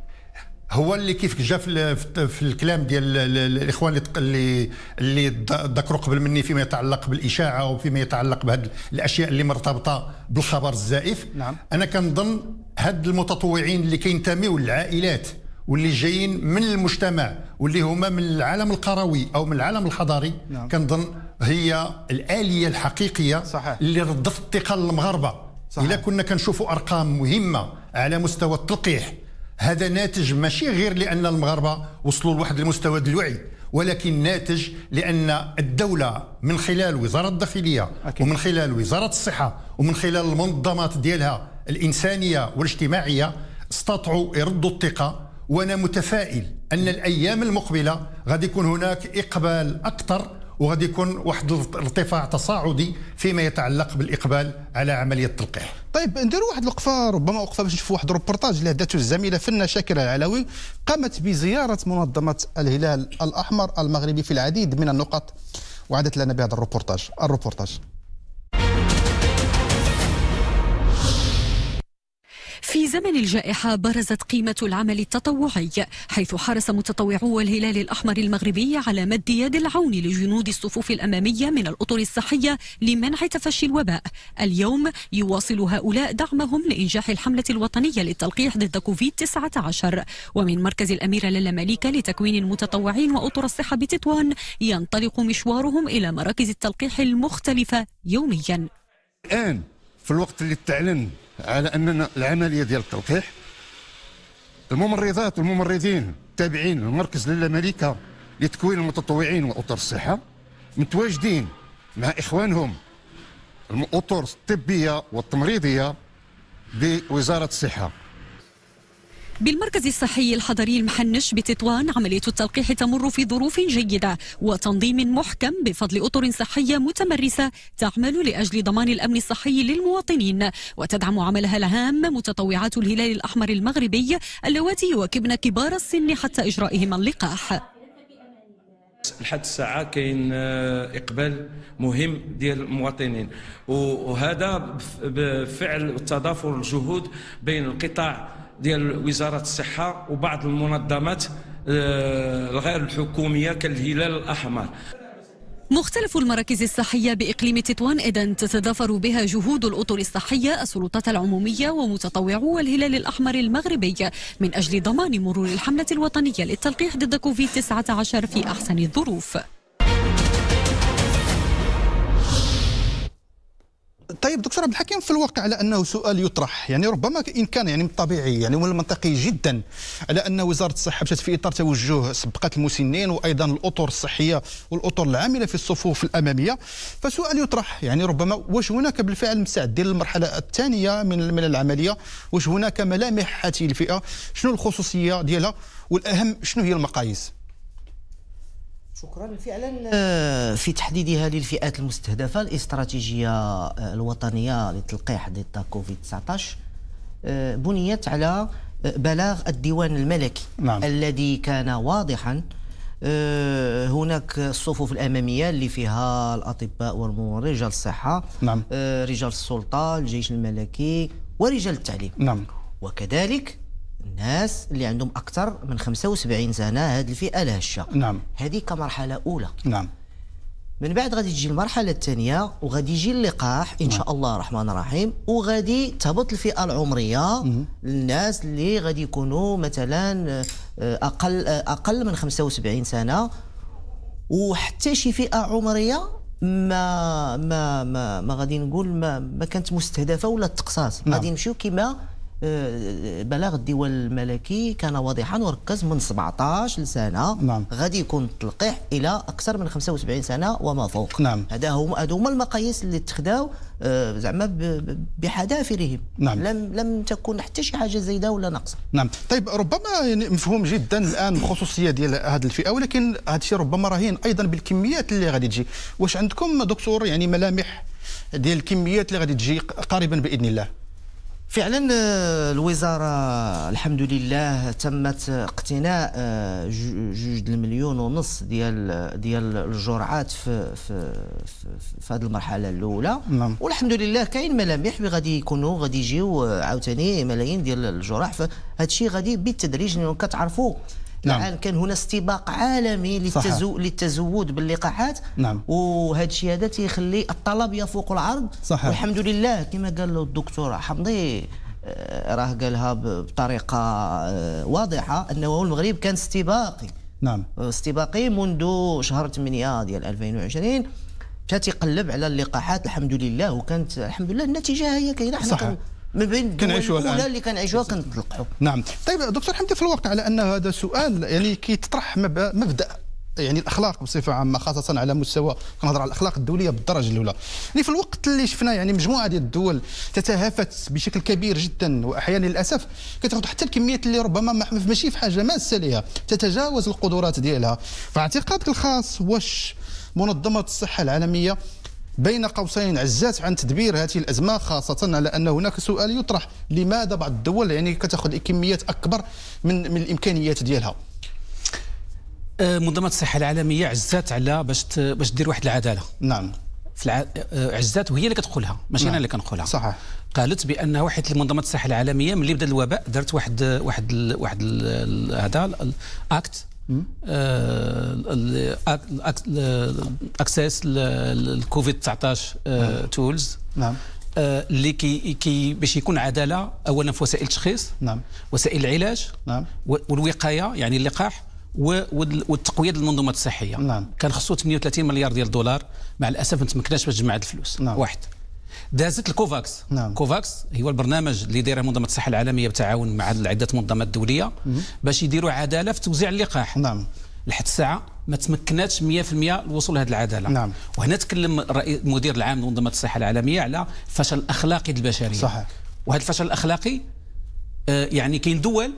هو اللي كيف جا في, في الكلام ديال الاخوان اللي اللي ذكروا قبل مني فيما يتعلق بالاشاعه وفيما يتعلق بهذه الاشياء اللي مرتبطه بالخبر الزائف نعم. انا كنظن هاد المتطوعين اللي كينتموا للعائلات واللي جايين من المجتمع واللي هما من العالم القروي او من العالم الحضاري نعم. كنظن هي الاليه الحقيقيه صحيح. اللي ردت الثقه للمغاربه صحيح. إلا كنا كنشوفوا أرقام مهمة على مستوى التلقيح هذا ناتج ماشي غير لأن المغاربة وصلوا لواحد المستوى الوعي ولكن ناتج لان الدوله من خلال وزاره الداخليه أكيد. ومن خلال وزاره الصحه ومن خلال المنظمات ديالها الانسانيه والاجتماعيه استطاعوا يردوا الثقه وانا متفائل ان الايام المقبله غادي يكون هناك اقبال اكثر وغادي يكون واحد الارتفاع تصاعدي فيما يتعلق بالاقبال على عمليه التلقيح. طيب نديروا واحد الوقفه ربما وقفه باش نشوفوا واحد الروبورتاج اللي داتو الزميله فنا شاكر العلوي قامت بزياره منظمه الهلال الاحمر المغربي في العديد من النقط وعدت لنا بهذا الروبورتاج الروبورتاج في زمن الجائحة برزت قيمة العمل التطوعي حيث حرص متطوعو الهلال الأحمر المغربي على مد يد العون لجنود الصفوف الأمامية من الأطر الصحية لمنع تفشي الوباء اليوم يواصل هؤلاء دعمهم لإنجاح الحملة الوطنية للتلقيح ضد كوفيد 19 ومن مركز الأميرة للا مليكة لتكوين المتطوعين وأطر الصحة بتطوان ينطلق مشوارهم إلى مراكز التلقيح المختلفة يوميا الآن في الوقت اللي تعلن على اننا العمليه ديال التلقيح الممرضات والممرضين التابعين للمركز للملكه لتكوين المتطوعين واطر الصحه متواجدين مع اخوانهم الاطر الطبيه والتمريضيه بوزاره الصحه بالمركز الصحي الحضري المحنش بتطوان عملية التلقيح تمر في ظروف جيدة وتنظيم محكم بفضل أطر صحية متمرسة تعمل لأجل ضمان الأمن الصحي للمواطنين وتدعم عملها الهام متطوعات الهلال الأحمر المغربي اللواتي يواكبن كبار السن حتى إجرائهم اللقاح لحد الساعه كاين آه، اقبال مهم ديال المواطنين وهذا بفعل تضافر الجهود بين القطاع ديال وزاره الصحه وبعض المنظمات آه، الغير الحكوميه كالهلال الاحمر مختلف المراكز الصحية بإقليم تطوان إذن تتضافر بها جهود الأطر الصحية السلطات العمومية ومتطوعو الهلال الأحمر المغربي من أجل ضمان مرور الحملة الوطنية للتلقيح ضد كوفيد 19 في أحسن الظروف طيب دكتور عبد الحكيم في الواقع على انه سؤال يطرح يعني ربما ان كان يعني من الطبيعي يعني ومن المنطقي جدا على ان وزاره الصحه مشات في اطار توجه سبقات المسنين وايضا الاطر الصحيه والاطر العامله في الصفوف الاماميه فسؤال يطرح يعني ربما واش هناك بالفعل مستعدين للمرحله الثانيه من من العمليه واش هناك ملامح هذه الفئه شنو الخصوصيه ديالها والاهم شنو هي المقاييس شكرا فعلا آه، في تحديدها للفئات المستهدفه الاستراتيجيه آه، الوطنيه للتلقيح ضد كوفيد 19 آه، بنيت على بلاغ الديوان الملكي نعم. الذي كان واضحا هناك الصفوف الاماميه اللي فيها الاطباء والممرضين رجال الصحه نعم. رجال السلطه الجيش الملكي ورجال التعليم نعم. وكذلك الناس اللي عندهم اكثر من 75 سنه هذه الفئه الهشه نعم هذه كمرحله اولى نعم من بعد غادي تجي المرحله الثانيه وغادي يجي اللقاح ان شاء نعم. الله الرحمن الرحيم وغادي تهبط الفئه العمريه للناس اللي غادي يكونوا مثلا آه، اقل آه، اقل من 75 سنه وحتى شي فئه عمريه ما ما ما, ما غادي نقول ما, ما كانت مستهدفه ولا التقصاص نعم. غادي نمشيو كما آه، بلاغ الديوان الملكي كان واضحا وركز من 17 لسنه نعم. غادي يكون التلقيح الى اكثر من 75 سنه وما فوق نعم. هذا هما هذو هما المقاييس اللي اتخذوا آه، زعما بحذافرهم نعم. لم لم تكن حتى شي حاجه زايده ولا ناقصه نعم طيب ربما يعني مفهوم جدا الان الخصوصيه ديال هذه الفئه ولكن هذا الشيء ربما راهين ايضا بالكميات اللي غادي تجي واش عندكم دكتور يعني ملامح ديال الكميات اللي غادي تجي قريبا باذن الله فعلا آه، الوزاره الحمد لله تمت اقتناء آه، جوج المليون ونص ديال ديال الجرعات في في في هذه المرحله الاولى نعم. والحمد لله كاين ملامح غادي يكونوا غادي يجيو آه، عاوتاني ملايين ديال الجرعه فهادشي غادي بالتدريج لانه كتعرفوا نعم. الان كان هنا استباق عالمي للتزو... للتزود باللقاحات نعم وهذا الشيء هذا تيخلي الطلب يفوق العرض صحيح. والحمد لله كما قال له الدكتور حمضي آه، راه قالها بطريقه آه، واضحه انه المغرب كان استباقي نعم استباقي منذ شهر 8 ديال 2020 مشات تيقلب على اللقاحات الحمد لله وكانت الحمد لله النتيجه هي كاينه حنا ما بين كنعيشوها الان اللي كنعيشوها كنطلقوا نعم طيب دكتور حمدي في الواقع على ان هذا سؤال يعني كيطرح مبدا يعني الاخلاق بصفه عامه خاصه على مستوى كنهضر على الاخلاق الدوليه بالدرجه الاولى يعني في الوقت اللي شفنا يعني مجموعه ديال الدول تتهافت بشكل كبير جدا واحيانا للاسف كتاخذ حتى الكميات اللي ربما ماشي في حاجه ماسه ليها تتجاوز القدرات ديالها فاعتقادك الخاص واش منظمه الصحه العالميه بين قوسين عزات عن تدبير هذه الازمه خاصه على ان هناك سؤال يطرح لماذا بعض الدول يعني كتاخذ كميات اكبر من من الامكانيات ديالها أه، منظمه الصحه العالميه عزات على باش باش دير واحد العداله نعم في الع... أه، عزات وهي اللي كتقولها ماشي نعم. انا اللي كنقولها صحيح قالت بان واحد منظمه الصحه العالميه ملي بدا الوباء درت واحد واحد واحد هذا الاكت الاكسس للكوفيد 19 تولز نعم اللي كي كي باش يكون عداله اولا في وسائل التشخيص نعم وسائل العلاج نعم والوقايه يعني اللقاح والتقويه للمنظومات الصحيه نعم كان خصو 38 مليار ديال الدولار مع الاسف ما تمكناش باش نجمع الفلوس نعم واحد دازت الكوفاكس نعم. كوفاكس هو البرنامج اللي دايره منظمه الصحه العالميه بالتعاون مع عده منظمات دوليه باش يديروا عداله في توزيع اللقاح نعم لحد الساعه ما تمكناتش 100% الوصول لهذه العداله نعم. وهنا تكلم المدير العام لمنظمه الصحه العالميه على فشل اخلاقي للبشريه صحيح وهذا الفشل الاخلاقي آه، يعني كاين دول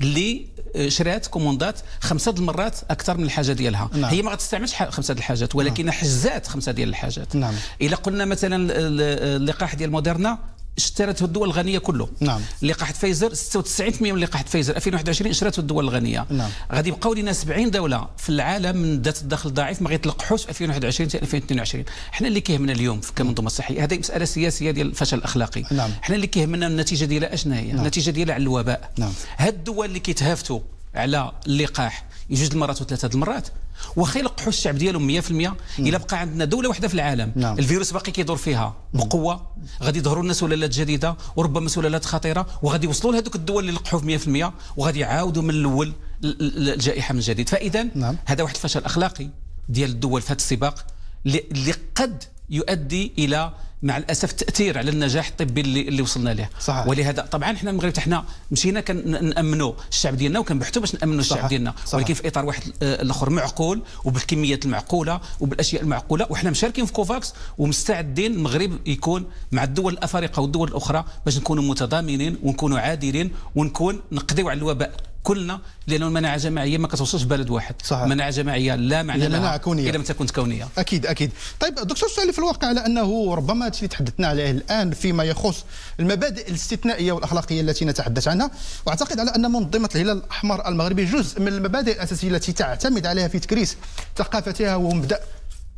اللي آه، شرات كوموندات خمسه المرات اكثر من الحاجه ديالها نعم. هي ما غتستعملش خمسه الحاجات ولكن نعم. حجزات خمسه ديال الحاجات نعم. الا قلنا مثلا اللقاح ديال موديرنا اشترته الدول الغنيه كله نعم لقاحه فايزر 96% من لقاحه فايزر 2021 اشترته الدول الغنيه نعم غادي يبقاو لنا 70 دوله في العالم من ذات الدخل الضعيف ما غيتلقحوش 2021 حتى 2022 حنا اللي كيهمنا اليوم في كمنظومه صحية هذه مساله سياسيه ديال الفشل الاخلاقي نعم حنا اللي كيهمنا النتيجه ديالها اشنا هي نعم. النتيجه ديالها على الوباء نعم هاد الدول اللي كيتهافتوا على اللقاح جوج المرات وثلاثه المرات واخا يلقحوا الشعب ديالهم 100% نعم. الا بقى عندنا دوله واحده في العالم نعم. الفيروس باقي كيدور فيها بقوه غادي يظهروا لنا سلالات جديده وربما سلالات خطيره وغادي يوصلوا لهذوك الدول اللي لقحوا 100% وغادي يعاودوا من الاول الجائحه من جديد فاذا نعم. هذا واحد الفشل اخلاقي ديال الدول في هذا السباق اللي قد يؤدي الى مع الاسف تاثير على النجاح الطبي اللي, اللي وصلنا له صحيح. ولهذا طبعا احنا المغرب حنا مشينا كنامنوا الشعب ديالنا وكنبحثوا باش نامنوا الشعب ديالنا ولكن في اطار واحد آه، الاخر معقول وبالكميات المعقوله وبالاشياء المعقوله وحنا مشاركين في كوفاكس ومستعدين المغرب يكون مع الدول الافارقه والدول الاخرى باش نكونوا متضامنين ونكونوا عادلين ونكون نقضيو على الوباء كلنا لان المناعه الجماعيه ما كتوصلش بلد واحد صحيح. المناعه جماعيه لا معنى لها مناعه كونيه اذا لم تكن كونيه اكيد اكيد طيب دكتور سؤالي في الواقع على انه ربما هذا اللي تحدثنا عليه الان فيما يخص المبادئ الاستثنائيه والاخلاقيه التي نتحدث عنها واعتقد على ان منظمه الهلال الاحمر المغربي جزء من المبادئ الاساسيه التي تعتمد عليها في تكريس ثقافتها ومبدا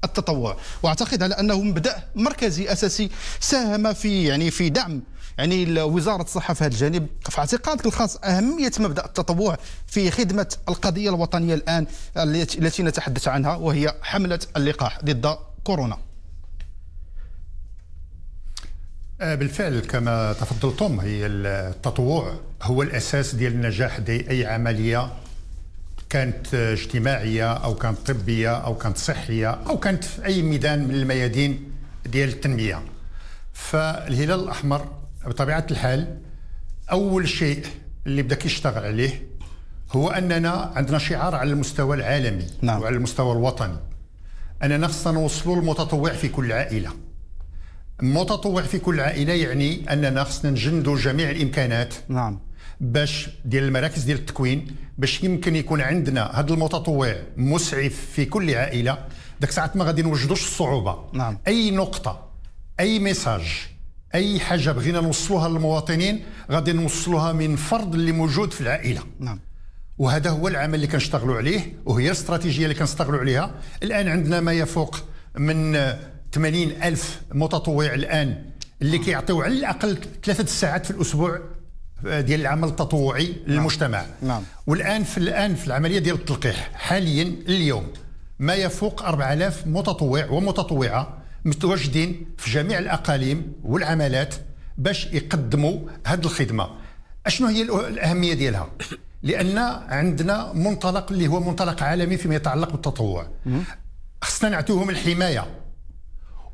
التطوع واعتقد على انه مبدا مركزي اساسي ساهم في يعني في دعم يعني وزاره الصحه في هذا الجانب في اعتقادك الخاص اهميه مبدا التطوع في خدمه القضيه الوطنيه الان التي نتحدث عنها وهي حمله اللقاح ضد كورونا آه، بالفعل كما تفضلتم هي التطوع هو الاساس ديال النجاح دي اي عمليه كانت اجتماعيه او كانت طبيه او كانت صحيه او كانت في اي ميدان من الميادين ديال التنميه فالهلال الاحمر بطبيعه الحال اول شيء اللي بدك يشتغل عليه هو اننا عندنا شعار على المستوى العالمي نعم. وعلى المستوى الوطني اننا خصنا نوصلوا المتطوع في كل عائله المتطوع في كل عائله يعني اننا خصنا نجندوا جميع الامكانات نعم باش ديال المراكز ديال التكوين باش يمكن يكون عندنا هذا المتطوع مسعف في كل عائله داك ساعه ما غادي نوجدوش الصعوبه نعم. اي نقطه اي ميساج اي حاجه بغينا نوصلوها للمواطنين غادي نوصلوها من فرض اللي موجود في العائله نعم وهذا هو العمل اللي كنشتغلوا عليه وهي الاستراتيجيه اللي كنشتغلوا عليها الان عندنا ما يفوق من 80 ألف متطوع الآن اللي نعم. كيعطيو على الأقل ثلاثة ساعات في الأسبوع آه، ديال العمل التطوعي نعم. للمجتمع نعم. والآن في الآن في العملية ديال التلقيح حاليا اليوم ما يفوق 4000 متطوع ومتطوعة متواجدين في جميع الاقاليم والعملات باش يقدموا هذه الخدمه اشنو هي الاهميه ديالها لان عندنا منطلق اللي هو منطلق عالمي فيما يتعلق بالتطوع خصنا نعطيوهم الحمايه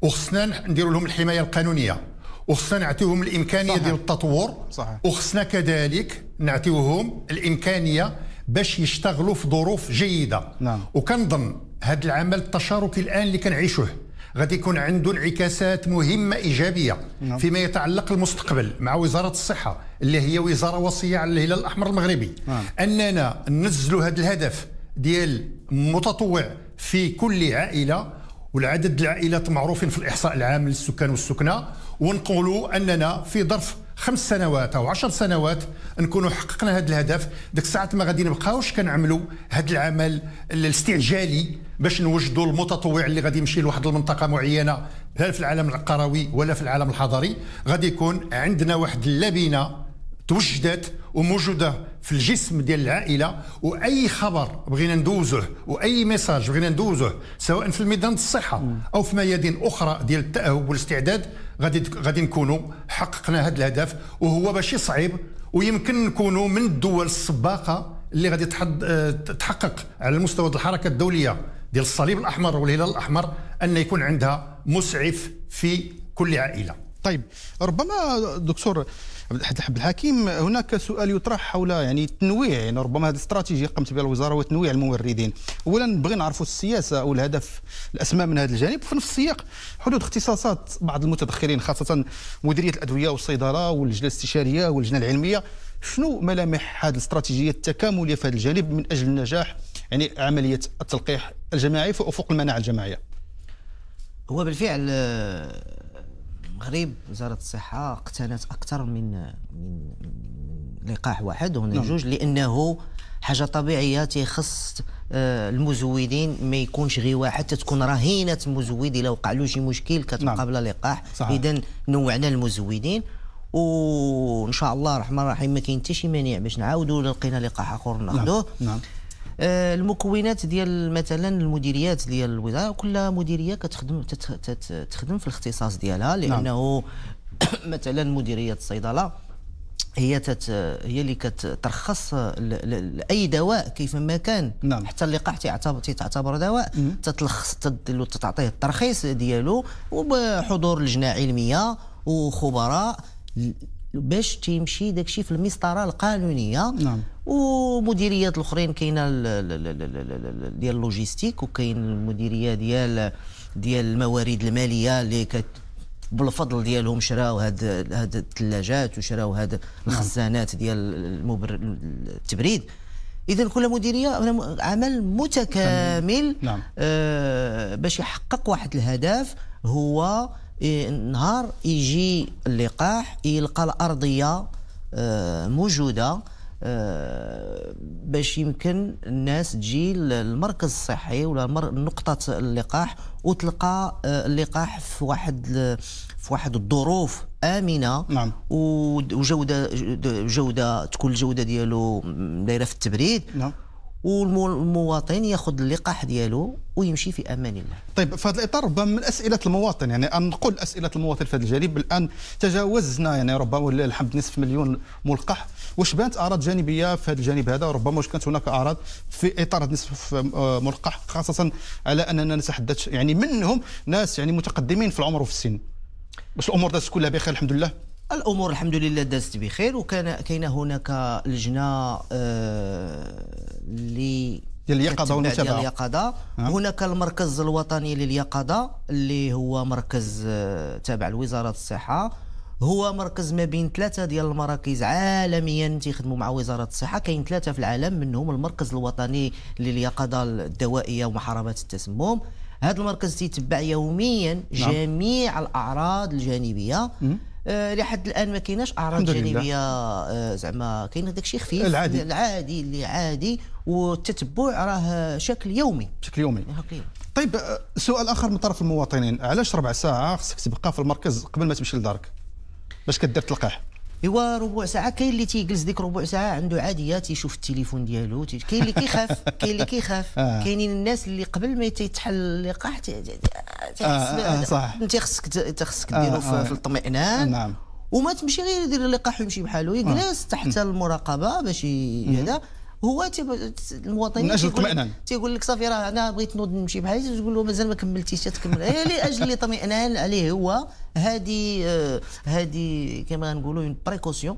وخصنا نديروا لهم الحمايه القانونيه وخصنا نعطيوهم الامكانيه ديال التطور وخصنا كذلك نعطيوهم الامكانيه باش يشتغلوا في ظروف جيده نعم. وكنظن هذا العمل التشاركي الان اللي كنعيشوه غادي يكون عنده انعكاسات مهمه ايجابيه نعم. فيما يتعلق المستقبل مع وزاره الصحه اللي هي وزاره وصيه على الهلال الاحمر المغربي نعم. اننا ننزلوا هذا الهدف ديال متطوع في كل عائله والعدد العائلات معروفين في الاحصاء العام للسكان والسكنه ونقولوا اننا في ظرف خمس سنوات او عشر سنوات نكونوا حققنا هذا الهدف ديك الساعه ما غادي نبقاوش كنعملوا هذا العمل الاستعجالي باش نوجدوا المتطوع اللي غادي يمشي لواحد المنطقه معينه لا في العالم القروي ولا في العالم الحضري غادي يكون عندنا واحد اللبنه توجدت وموجوده في الجسم ديال العائله واي خبر بغينا ندوزه واي ميساج بغينا ندوزه سواء في الميدان الصحه او في ميادين اخرى ديال التاهب والاستعداد غادي غادي نكونوا حققنا هذا الهدف وهو ماشي صعيب ويمكن نكونوا من الدول السباقه اللي غادي تحقق على مستوى الحركه الدوليه ديال الصليب الاحمر والهلال الاحمر ان يكون عندها مسعف في كل عائله طيب ربما دكتور عبد الحب الحكيم هناك سؤال يطرح حول يعني التنويع يعني ربما هذه الاستراتيجيه قامت بها الوزاره هو تنويع الموردين اولا نبغي نعرفوا السياسه او الهدف الاسماء من هذا الجانب وفي نفس السياق حدود اختصاصات بعض المتدخلين خاصه مديريه الادويه والصيدله واللجنه الاستشاريه واللجنه العلميه شنو ملامح هذه الاستراتيجيه التكامليه في هذا الجانب من اجل النجاح يعني عمليه التلقيح الجماعي في افق المناعه الجماعيه هو بالفعل آه، المغرب وزاره الصحه اقتنت اكثر من من لقاح واحد وهنا نعم. جوج لانه حاجه طبيعيه تيخص آه، المزودين ما يكونش غير واحد تتكون رهينه مزود الا وقع له شي مشكل كتبقى نعم. بلا لقاح اذا نوعنا المزودين وان شاء الله الرحمن الرحيم ما كاين حتى شي مانع باش نعاودوا لقينا لقاح اخر ناخذوه نعم. نعم. آه، المكونات ديال مثلا المديريات ديال الوزاره كل مديريه كتخدم تخدم في الاختصاص ديالها نعم. لانه نعم. مثلا مديريه الصيدله هي تت هي اللي كترخص لاي دواء كيف ما كان نعم. حتى اللقاح تعتبر تعتبر دواء تتلخص تعطيه الترخيص ديالو وبحضور لجنه علميه وخبراء باش تيمشي داكشي في المسطره القانونيه نعم ومديريات الاخرين كاينه ديال اللوجيستيك وكاين المديريه ديال ديال الموارد الماليه اللي كت بالفضل ديالهم شراو هاد هاد الثلاجات وشراو هاد نعم. الخزانات ديال المبر... التبريد اذا كل مديريه عمل متكامل نعم. آه باش يحقق واحد الهدف هو إيه، نهار يجي اللقاح يلقى الارضيه آه، موجوده آه، باش يمكن الناس تجي للمركز الصحي ولا نقطة اللقاح وتلقى آه، اللقاح في واحد في واحد الظروف آمنة نعم. وجودة جودة تكون الجودة ديالو دايرة في التبريد نعم. والمواطن ياخذ اللقاح ديالو ويمشي في امان الله. طيب في هذا الاطار ربما من اسئله المواطن يعني نقول اسئله المواطن في هذا الجانب الان تجاوزنا يعني ربما الحمد نصف مليون ملقح واش بانت اعراض جانبيه في هذا الجانب هذا ربما واش كانت هناك اعراض في اطار نصف آه، ملقح خاصه على اننا نتحدث يعني منهم ناس يعني متقدمين في العمر وفي السن. واش الامور دازت كلها بخير الحمد لله؟ الامور الحمد لله دازت بخير وكان كاين هناك لجنه اللي آه، ديال اليقظه والمتابعه ديال اليقظه هناك المركز الوطني لليقظه اللي هو مركز آه، تابع لوزاره الصحه هو مركز ما بين ثلاثه ديال المراكز عالميا تيخدموا مع وزاره الصحه كاين ثلاثه في العالم منهم المركز الوطني لليقظه الدوائيه ومحاربه التسمم هذا المركز تيتبع يوميا نعم. جميع الاعراض الجانبيه آه، لحد الان ما كايناش اعراض جانبيه آه، زعما كاين هذاك الشيء خفيف العادي العادي اللي عادي والتتبع راه شكل يومي بشكل يومي طيب آه، سؤال اخر من طرف المواطنين علاش ربع ساعه خصك تبقى في المركز قبل ما تمشي لدارك باش كدير تلقاح ايوا ربع ساعه كاين اللي تيجلس ديك ربع ساعه عنده عاديه تيشوف التليفون ديالو كاين اللي كيخاف كاين اللي كيخاف آه. كاينين الناس اللي قبل ما تيتحل اللقاح تيحس آه، آه، انت خصك خصك ديرو في الاطمئنان نعم وما تمشي غير يدير اللقاح ويمشي بحالو يجلس تحت المراقبه باش هذا هو المواطنين من اجل الاطمئنان تيقول لك صافي راه انا بغيت نوض نمشي بحالي تقول له مازال ما كملتيش تكمل إيه، لاجل الاطمئنان عليه هو هذه آه، هذه كما نقولوا بريكوسيون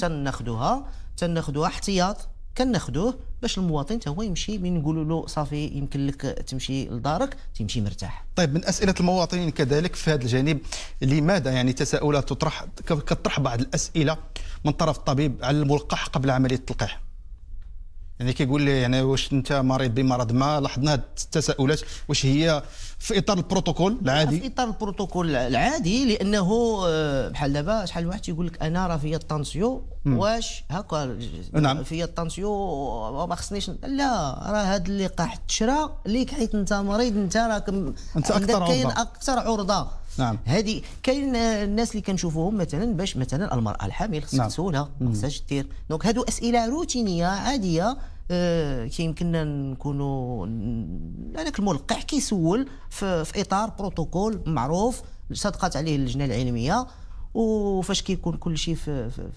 تناخذوها تناخذوها احتياط كناخذوه باش المواطن هو يمشي من نقولوا له صافي يمكن لك تمشي لدارك تمشي مرتاح طيب من اسئله المواطنين كذلك في هذا الجانب لماذا يعني تساؤلات تطرح كطرح بعض الاسئله من طرف الطبيب على الملقح قبل عمليه التلقيح يعني كيقول لي يعني واش انت مريض بمرض ما لاحظنا هذه التساؤلات واش هي في اطار البروتوكول العادي في اطار البروتوكول العادي لانه آه، بحال دابا شحال واحد تيقول لك انا راه فيا الطنسيو واش هكا نعم فيا الطنسيو وما خصنيش لا راه هذا اللقاح تشرى ليك حيت انت مريض انت راك انت اكثر عرضه اكثر عرضه نعم هذه كاين الناس اللي كنشوفوهم مثلا باش مثلا المراه الحامل خصها نعم. تسولها خصها دير دونك هادو اسئله روتينيه عاديه أه كيمكن نكونوا هذاك الملقح كيسول في, في اطار بروتوكول معروف صدقت عليه اللجنه العلميه وفاش كيكون كل شيء في, في,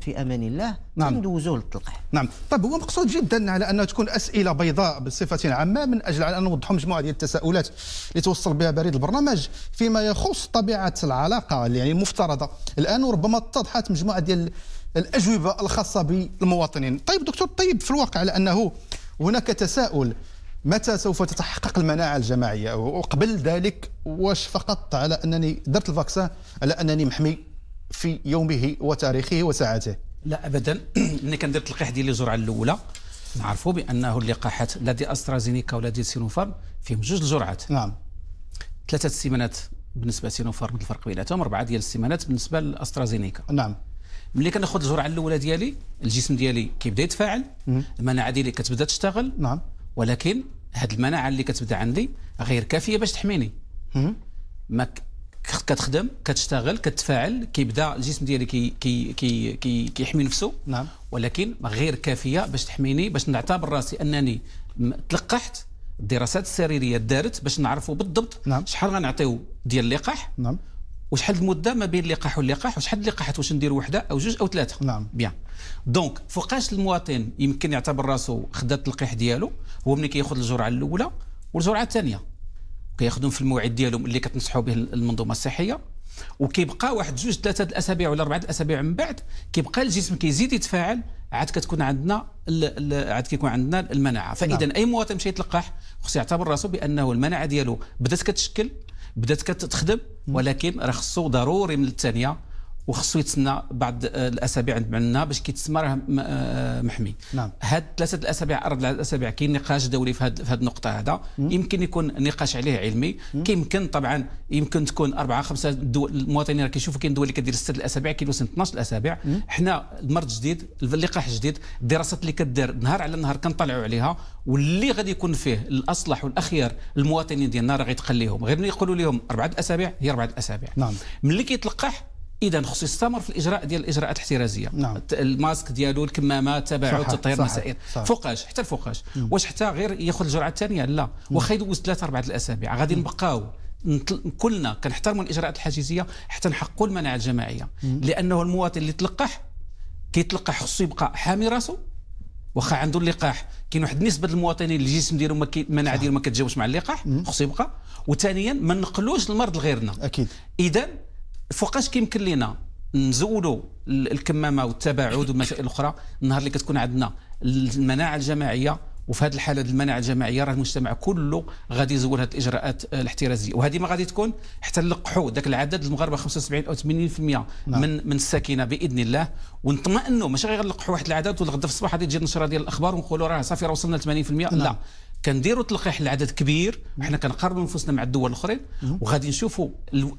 في امان الله نعم. ندوزوه للتلقيح نعم طيب هو مقصود جدا على انها تكون اسئله بيضاء بصفه عامه من اجل على ان نوضحوا مجموعه ديال التساؤلات اللي توصل بها بريد البرنامج فيما يخص طبيعه العلاقه يعني المفترضه الان وربما اتضحت مجموعه ديال الاجوبه الخاصه بالمواطنين طيب دكتور طيب في الواقع على انه هناك تساؤل متى سوف تتحقق المناعه الجماعيه وقبل ذلك واش فقط على انني درت الفاكسان على انني محمي في يومه وتاريخه وساعته لا ابدا ملي كندير التلقيح ديالي الجرعه الاولى نعرفوا بانه اللقاحات لا استرازينيكا ولا ديال سينوفارم فيهم جوج الجرعات نعم ثلاثه السيمانات بالنسبه لسينوفارم الفرق بيناتهم اربعه ديال السيمانات بالنسبه لاسترازينيكا نعم ملي كناخذ الجرعه الاولى ديالي الجسم ديالي كيبدا يتفاعل المناعه ديالي كتبدا تشتغل نعم ولكن هاد المناعه اللي كتبدا عندي غير كافيه باش تحميني ما كتخدم كتشتغل كتفاعل كيبدا الجسم ديالي كي كي كي كي كيحمي نفسه نعم ولكن غير كافيه باش تحميني باش نعتبر راسي انني تلقحت الدراسات السريريه دارت باش نعرفوا بالضبط نعم. شحال غنعطيو ديال اللقاح نعم وشحال المده ما بين اللقاح واللقاح وشحال اللقاحات واش ندير وحده او جوج او ثلاثه نعم بيان دونك فوقاش المواطن يمكن يعتبر راسو خدا التلقيح ديالو هو ملي كياخذ الجرعه الاولى والجرعه الثانيه كياخذهم في الموعد ديالهم اللي كتنصحوا به المنظومه الصحيه وكيبقى واحد جوج ثلاثه الاسابيع ولا اربعه الاسابيع من بعد كيبقى الجسم كيزيد يتفاعل عاد كتكون عندنا عاد كيكون عندنا المناعه فاذا نعم. اي مواطن مشى يتلقح خصو يعتبر راسو بانه المناعه ديالو بدات كتشكل بدات كتخدم ولكن راه خصو ضروري من الثانيه وخصو يتسنى بعض الاسابيع عند عندنا باش كيتسمى راه آه، محمي نعم هاد ثلاثه الاسابيع اربع الاسابيع كاين نقاش دولي في هاد في هاد النقطه هذا يمكن يكون نقاش عليه علمي كيمكن طبعا يمكن تكون اربعه خمسه دول المواطنين راه كيشوفوا كاين دول اللي كدير ست الاسابيع كيلوسن 12 الاسابيع حنا المرض جديد اللقاح جديد الدراسات اللي كدير نهار على نهار كنطلعوا عليها واللي غادي يكون فيه الاصلح والاخير المواطنين ديالنا راه غيتقليهم غير يقولوا لهم اربعه الاسابيع هي اربعه الاسابيع نعم ملي كيتلقح اذا خصو يستمر في الاجراء ديال الاجراءات الاحترازيه نعم. الماسك ديالو الكمامه تبعو التطهير المسائل فوقاش حتى الفوقاش واش حتى غير ياخذ الجرعه الثانيه لا واخا يدوز ثلاثه اربعه الاسابيع غادي نبقاو كلنا كنحترموا الاجراءات الحجيزيه حتى نحققوا المناعه الجماعيه لانه المواطن اللي تلقح كيتلقح خصو يبقى حامي راسو واخا عنده اللقاح كاين واحد النسبه المواطنين اللي الجسم ديالهم المناعه ديالهم ما كتجاوبش مع اللقاح خصو يبقى وثانيا ما نقلوش المرض لغيرنا اكيد اذا فوقاش كيمكن لينا نزولوا الكمامه والتباعد والمسائل الاخرى النهار اللي كتكون عندنا المناعه الجماعيه وفي هذه الحاله المناعه الجماعيه راه المجتمع كله غادي يزول هذه الاجراءات آه، الاحترازيه وهذه ما غادي تكون حتى نلقحوا ذاك العدد المغاربه 75 او 80% نعم. من من الساكنه باذن الله ونطمئنوا ماشي غير نلقحوا واحد العدد وغدا في الصباح غادي تجي النشره ديال الاخبار ونقولوا راه صافي راه وصلنا ل 80% نعم. لا كنديروا تلقيح لعدد كبير حنا كنقارنوا نفوسنا مع الدول الاخرين وغادي نشوفوا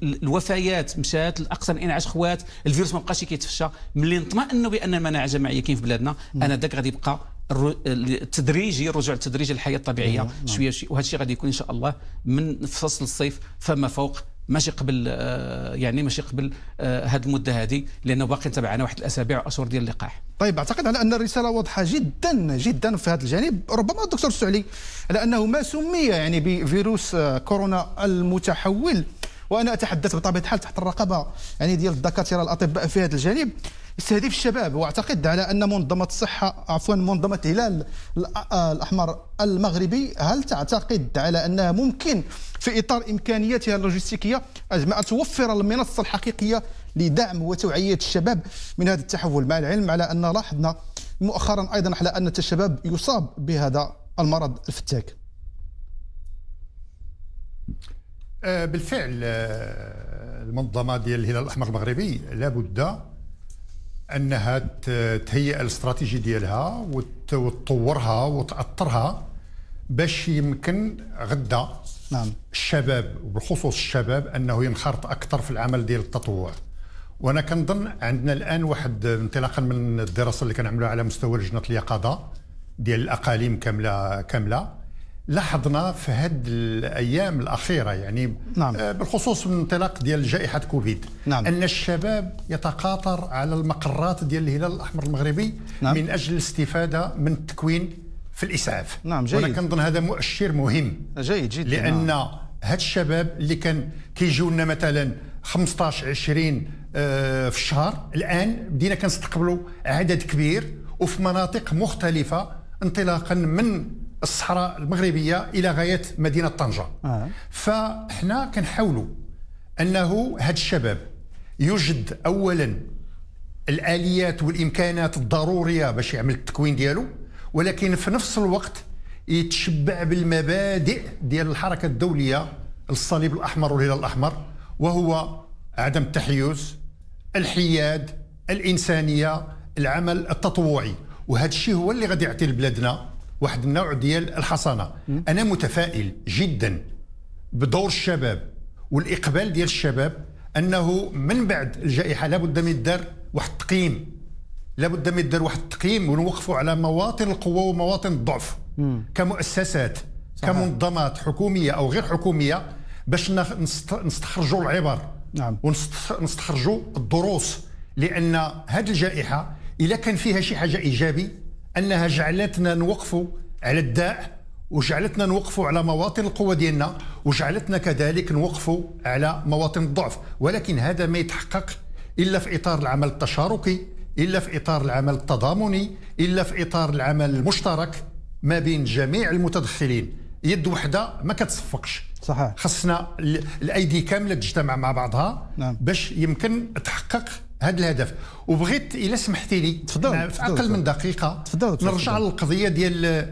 الوفيات مشات الاقصى الانعاش انعاش خوات الفيروس ما بقاش كيتفشى ملي نطمئنوا بان المناعه الجماعيه كاين في بلادنا انا داك غادي يبقى التدريجي الرجوع التدريجي للحياه الطبيعيه شويه شويه وهذا الشيء غادي يكون ان شاء الله من فصل الصيف فما فوق ماشي قبل آه، يعني ماشي قبل هذه آه، المده هذه لانه باقي تبعنا واحد الاسابيع واشهر ديال اللقاح طيب اعتقد على ان الرساله واضحه جدا جدا في هذا الجانب ربما الدكتور السعلي على انه ما سمي يعني بفيروس آه، كورونا المتحول وانا اتحدث بطبيعه الحال تحت الرقابه يعني ديال الدكاتره الاطباء في هذا الجانب استهدف الشباب واعتقد على ان منظمه الصحه عفوا منظمه الهلال آه، الاحمر المغربي هل تعتقد على انها ممكن في اطار امكانياتها اللوجستيكيه ان توفر المنصه الحقيقيه لدعم وتوعيه الشباب من هذا التحول مع العلم على ان لاحظنا مؤخرا ايضا على ان الشباب يصاب بهذا المرض الفتاك آه، بالفعل آه، المنظمه ديال الهلال الاحمر المغربي لابد انها تهيئ الاستراتيجي ديالها وتطورها وتاثرها باش يمكن غدا نعم الشباب وبالخصوص الشباب انه ينخرط اكثر في العمل ديال التطوع وانا كنظن عندنا الان واحد انطلاقا من الدراسه اللي كنعملوها على مستوى لجنه اليقظه ديال الاقاليم كامله كامله لاحظنا في هاد الايام الاخيره يعني نعم. آه، بالخصوص من انطلاق ديال جائحه كوفيد نعم. ان الشباب يتقاطر على المقرات ديال الهلال الاحمر المغربي نعم. من اجل الاستفاده من التكوين في الاسعاف نعم جيد وانا كنظن هذا مؤشر مهم جيد جدا لان نعم. هاد الشباب اللي كان كيجيو لنا مثلا 15 20 آه، في الشهر الان بدينا كنستقبلوا عدد كبير وفي مناطق مختلفه انطلاقا من الصحراء المغربيه الى غايه مدينه طنجه آه. فاحنا كنحاولوا انه هاد الشباب يوجد اولا الاليات والامكانات الضروريه باش يعمل التكوين ديالو ولكن في نفس الوقت يتشبع بالمبادئ ديال الحركه الدوليه للصليب الاحمر والهلال الاحمر وهو عدم التحيز الحياد الانسانيه العمل التطوعي وهذا الشيء هو اللي غادي يعطي لبلادنا واحد النوع ديال الحصانه انا متفائل جدا بدور الشباب والاقبال ديال الشباب انه من بعد الجائحه لابد من الدار واحد التقييم لابد من الدار واحد التقييم ونوقفوا على مواطن القوه ومواطن الضعف مم. كمؤسسات صحيح. كمنظمات حكوميه او غير حكوميه باش نستخرجوا العبر نعم ونستخرجوا الدروس لان هذه الجائحه الا كان فيها شي حاجه ايجابي انها جعلتنا نوقفوا على الداء وجعلتنا نوقفوا على مواطن القوه ديالنا وجعلتنا كذلك نوقفوا على مواطن الضعف ولكن هذا ما يتحقق الا في اطار العمل التشاركي الا في اطار العمل التضامني الا في اطار العمل المشترك ما بين جميع المتدخلين يد وحده ما كتصفقش صحيح خصنا الايدي كامله تجتمع مع بعضها نعم. باش يمكن تحقق هذا الهدف وبغيت الا سمحتي لي تفضل في اقل من دقيقه تفضل نرجع للقضيه ديال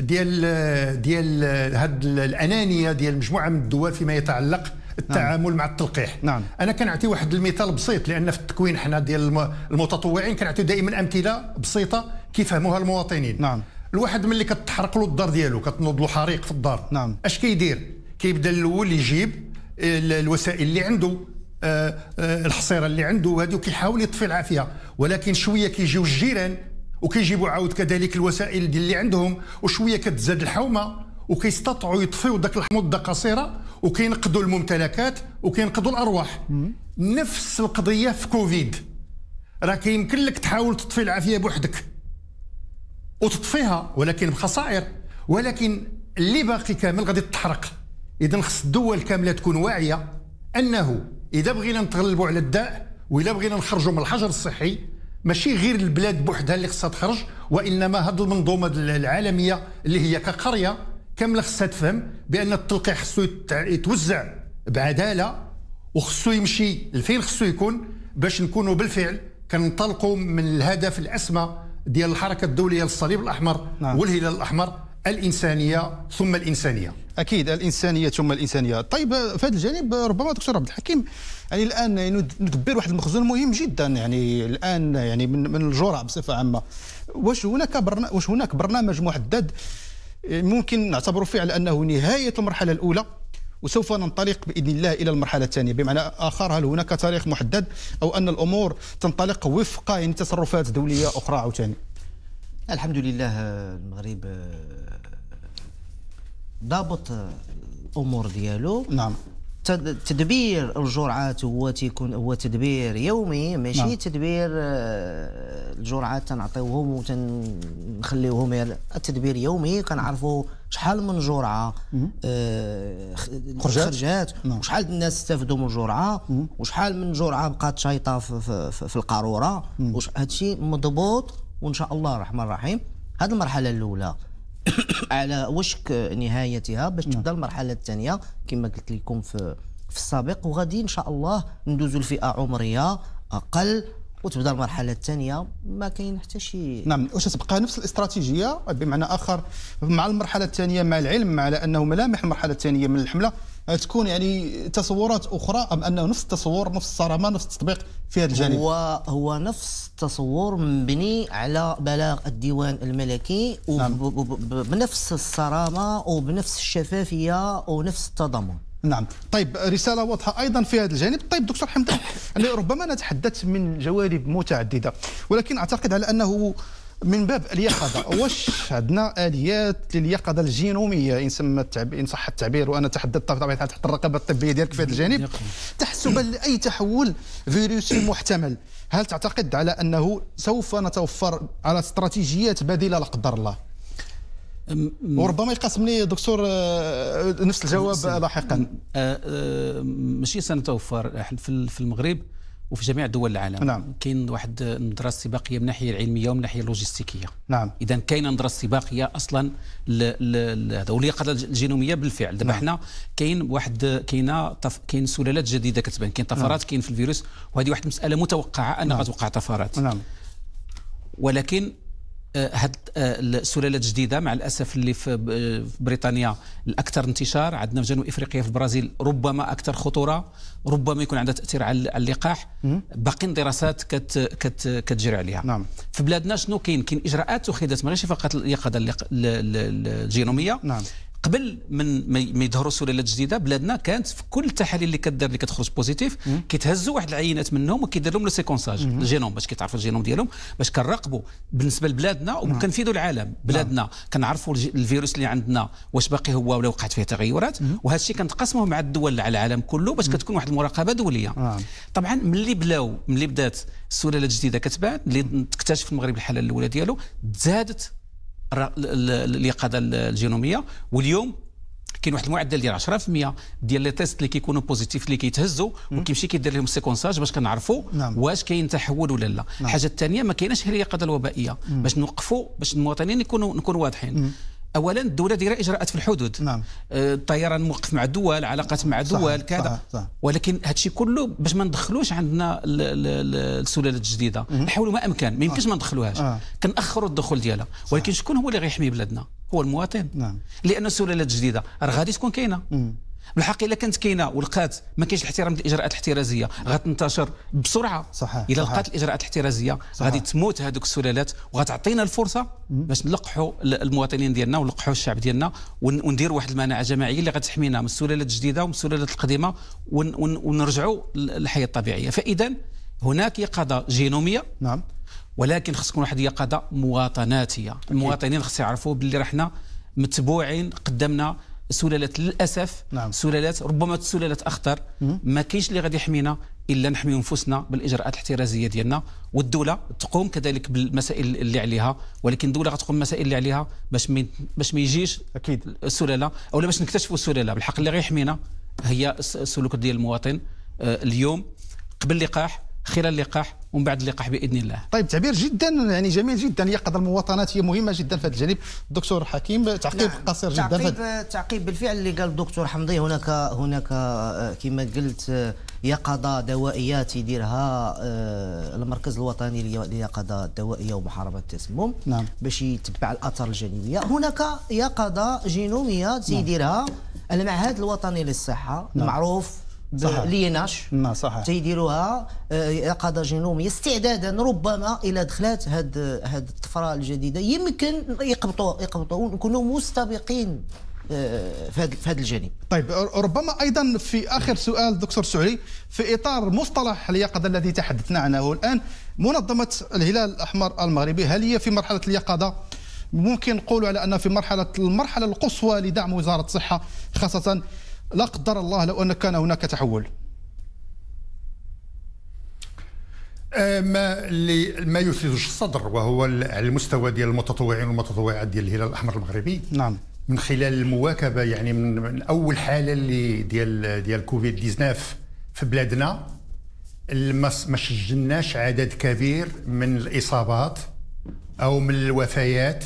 ديال ديال هاد الانانيه ديال مجموعه من الدول فيما يتعلق نعم. التعامل نعم. مع التلقيح نعم. انا كنعطي واحد المثال بسيط لان في التكوين حنا ديال المتطوعين كنعطيو دائما امثله بسيطه كيفهموها المواطنين نعم الواحد ملي كتحرق له الدار ديالو كتنوض له حريق في الدار نعم اش كيدير كيبدا الاول يجيب الوسائل اللي عنده آه، آه، الحصيره اللي عنده وهذو كيحاول يطفي العافيه ولكن شويه كيجيو الجيران وكيجيبوا عاود كذلك الوسائل ديال اللي عندهم وشويه كتزاد الحومه وكيستطيعوا يطفيوا ذاك المده قصيره وكينقذوا الممتلكات وكينقذوا الارواح نفس القضيه في كوفيد راه كيمكن لك تحاول تطفي العافيه بوحدك وتطفيها ولكن بخسائر ولكن اللي باقي كامل غادي تحرق اذا خص الدول كامله تكون واعيه انه اذا بغينا نتغلبوا على الداء واذا بغينا نخرجوا من الحجر الصحي ماشي غير البلاد بوحدها اللي خصها تخرج وانما هذه المنظومه العالميه اللي هي كقريه كامله خصها تفهم بان التلقيح خصو يتوزع بعداله وخصو يمشي لفين خصو يكون باش نكونوا بالفعل كننطلقوا من الهدف الاسمى ديال الحركه الدوليه للصليب الاحمر نعم. والهلال الاحمر الانسانيه ثم الانسانيه اكيد الانسانيه ثم الانسانيه طيب في هذا الجانب ربما دكتور عبد الحكيم يعني الان يعني ندبر واحد المخزون مهم جدا يعني الان يعني من, من الجرعه بصفه عامه واش هناك واش هناك برنامج محدد ممكن نعتبره فيه على انه نهايه المرحله الاولى وسوف ننطلق باذن الله الى المرحله الثانيه بمعنى اخر هل هناك تاريخ محدد او ان الامور تنطلق وفق يعني تصرفات دوليه اخرى عاوتاني الحمد لله المغرب ضابط الامور ديالو نعم تدبير الجرعات هو تيكون هو تدبير يومي ماشي نعم. تدبير آه، الجرعات تنعطيوهم وتنخليوهم التدبير يومي كنعرفوا شحال من جرعه آه خرجات, خرجات نعم. وشحال الناس استفدوا من جرعه وشحال من جرعه بقات شايطه في, في, في القاروره هذا الشيء مضبوط وان شاء الله الرحمن الرحيم هذه المرحله الاولى على وشك نهايتها باش نعم. تبدا المرحله الثانيه كما قلت لكم في في السابق وغادي ان شاء الله ندوزو لفئه عمريه اقل وتبدا المرحله الثانيه ما كاين حتى شي نعم واش تبقى نفس الاستراتيجيه بمعنى اخر مع المرحله الثانيه مع العلم على انه ملامح المرحله الثانيه من الحمله تكون يعني تصورات اخرى ام انه نفس التصور نفس الصرامه نفس التطبيق في هذا الجانب هو هو نفس التصور مبني على بلاغ الديوان الملكي وبنفس نعم. الصرامه وبنفس الشفافيه ونفس التضامن نعم طيب رساله واضحه ايضا في هذا الجانب طيب دكتور حمدان يعني ربما نتحدث من جوانب متعدده ولكن اعتقد على انه من باب اليقظه واش عندنا اليات لليقظه الجينوميه ان سمى التعبير ان صح التعبير وانا تحدثت بطبيعه الحال تحت الرقابه الطبيه ديالك في هذا الجانب تحسبا لاي تحول فيروسي محتمل هل تعتقد على انه سوف نتوفر على استراتيجيات بديله لا قدر الله وربما يقاسمني دكتور آه، آه، نفس الجواب لاحقا آه، ماشي سنه توفر في المغرب وفي جميع دول العالم نعم. كاين واحد النظره السباقيه من الناحيه العلميه ومن الناحيه اللوجستيكيه نعم اذا كاينه نظره السباقيه اصلا هذا واليقظه الجينوميه بالفعل دابا نعم. حنا كاين واحد كاينه طف... كاين سلالات جديده كتبان كاين نعم. طفرات نعم. كاين في الفيروس وهذه واحد المساله متوقعه انها نعم. غتوقع طفرات نعم ولكن آه، هاد آه، السلالات الجديده مع الاسف اللي في بريطانيا الاكثر انتشار عندنا في جنوب افريقيا في البرازيل ربما اكثر خطوره ربما يكون عندها تاثير على اللقاح باقي دراسات كت كت كتجري عليها نعم. في بلادنا شنو كاين كاين اجراءات اتخذت ماشي فقط اليقظه الجينوميه نعم. قبل من ما يظهروا السلالات الجديده بلادنا كانت في كل التحاليل اللي كدار اللي كتخرج بوزيتيف كيتهزوا واحد العينات منهم وكيدير لهم لو سيكونساج الجينوم باش كيتعرفوا الجينوم ديالهم باش كنراقبوا بالنسبه لبلادنا وكنفيدوا نعم. العالم بلادنا نعم. كنعرفوا الفيروس اللي عندنا واش باقي هو ولا وقعت فيه تغيرات وهذا الشيء كنتقاسموه مع الدول على العالم كله باش كتكون واحد المراقبه دوليه نعم. طبعا ملي بلاو ملي بدات السلالات الجديده كتبان اللي تكتشف المغرب الحاله الاولى ديالو تزادت اليقظه الجينوميه واليوم كاين واحد المعدل ديال 10% ديال لي تيست اللي كيكونوا بوزيتيف اللي كيتهزوا وكيمشي كيدير لهم سيكونساج باش كنعرفوا نعم. واش كاين تحول ولا لا الحاجه نعم. الثانيه ما كايناش هي اليقظه الوبائيه باش نوقفوا باش المواطنين يكونوا نكونوا واضحين مم. اولا الدوله دايره اجراءات في الحدود نعم آه، الطيران موقف مع الدول علاقات مع الدول كذا صح صح ولكن هادشي كله باش ما ندخلوش عندنا السلالات الجديده نحاولوا ما امكن ما يمكنش ما ندخلوهاش آه. كنأخروا الدخول ديالها ولكن شكون هو اللي غيحمي بلادنا هو المواطن نعم لان السلالات الجديده راه غادي تكون كاينه بالحق الا كانت كاينه ولقات ما كاينش الاحترام الاجراءات الاحترازيه غتنتشر بسرعه صحيح الا لقات الاجراءات الاحترازيه غادي تموت هذوك السلالات وغتعطينا الفرصه باش نلقحوا المواطنين ديالنا ونلقحوا الشعب ديالنا وندير واحد المناعه جماعيه اللي غتحمينا من السلالات الجديده ومن السلالات القديمه ونرجعوا للحياه الطبيعيه فاذا هناك يقظه جينوميه نعم ولكن خص تكون واحد يقظه مواطناتيه المواطنين خص يعرفوا باللي رحنا متبوعين قدامنا سلالات للاسف نعم. سلالات ربما سلالات اخطر ما كاينش اللي غادي يحمينا الا نحمي انفسنا بالاجراءات الاحترازيه ديالنا والدوله تقوم كذلك بالمسائل اللي عليها ولكن الدوله غتقوم بالمسائل اللي عليها باش مي باش ما يجيش اكيد السلاله اولا باش نكتشفوا السلاله بالحق اللي غيحمينا هي السلوك ديال المواطن آه، اليوم قبل اللقاح خلال اللقاح ومن بعد اللقاح باذن الله. طيب تعبير جدا يعني جميل جدا يقظه المواطنات هي مهمه جدا في هذا الجانب، دكتور حكيم تعقيب نعم. قصير جدا تعقيب تعقيب بالفعل اللي قال الدكتور حمضي هناك هناك آه، كما قلت آه، يقظه دوائيه تيديرها آه، المركز الوطني لليقظه الدوائيه ومحاربه التسمم نعم. باش يتبع الاثار الجانبيه، هناك يقظه جينوميه تيديرها نعم. المعهد الوطني للصحه نعم. المعروف ليناش صحيح تيديروها يقظه آه، جينوميه استعدادا ربما الى دخلات هاد هاد الطفره الجديده يمكن يقبطوا يقبطوا ونكونوا مستبقين آه، في هذا في هذا الجانب. طيب ربما ايضا في اخر سؤال دكتور سعري في اطار مصطلح اليقظه الذي تحدثنا عنه الان منظمه الهلال الاحمر المغربي هل هي في مرحله اليقظه ممكن نقول على ان في مرحله المرحله القصوى لدعم وزاره الصحه خاصه لا قدر الله لو أن كان هناك تحول ما اللي ما يثير الصدر وهو على المستوى ديال المتطوعين والمتطوعات ديال الهلال الاحمر المغربي نعم من خلال المواكبه يعني من, من اول حاله اللي ديال ديال كوفيد 19 في بلادنا ما سجلناش عدد كبير من الاصابات او من الوفيات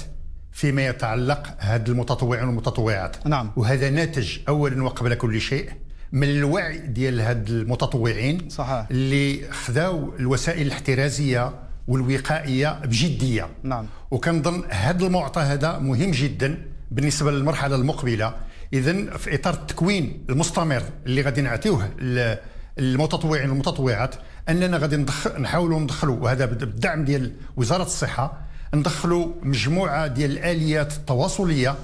فيما يتعلق هذا المتطوعين والمتطوعات نعم وهذا ناتج اولا وقبل كل شيء من الوعي ديال هاد المتطوعين صحيح اللي خذاو الوسائل الاحترازيه والوقائيه بجديه نعم وكنظن هذا المعطى هذا مهم جدا بالنسبه للمرحله المقبله اذا في اطار التكوين المستمر اللي غادي نعطيوه للمتطوعين والمتطوعات اننا غادي ندخل نحاولوا ندخلوا وهذا بالدعم ديال وزاره الصحه ندخلوا مجموعه ديال الاليات التواصليه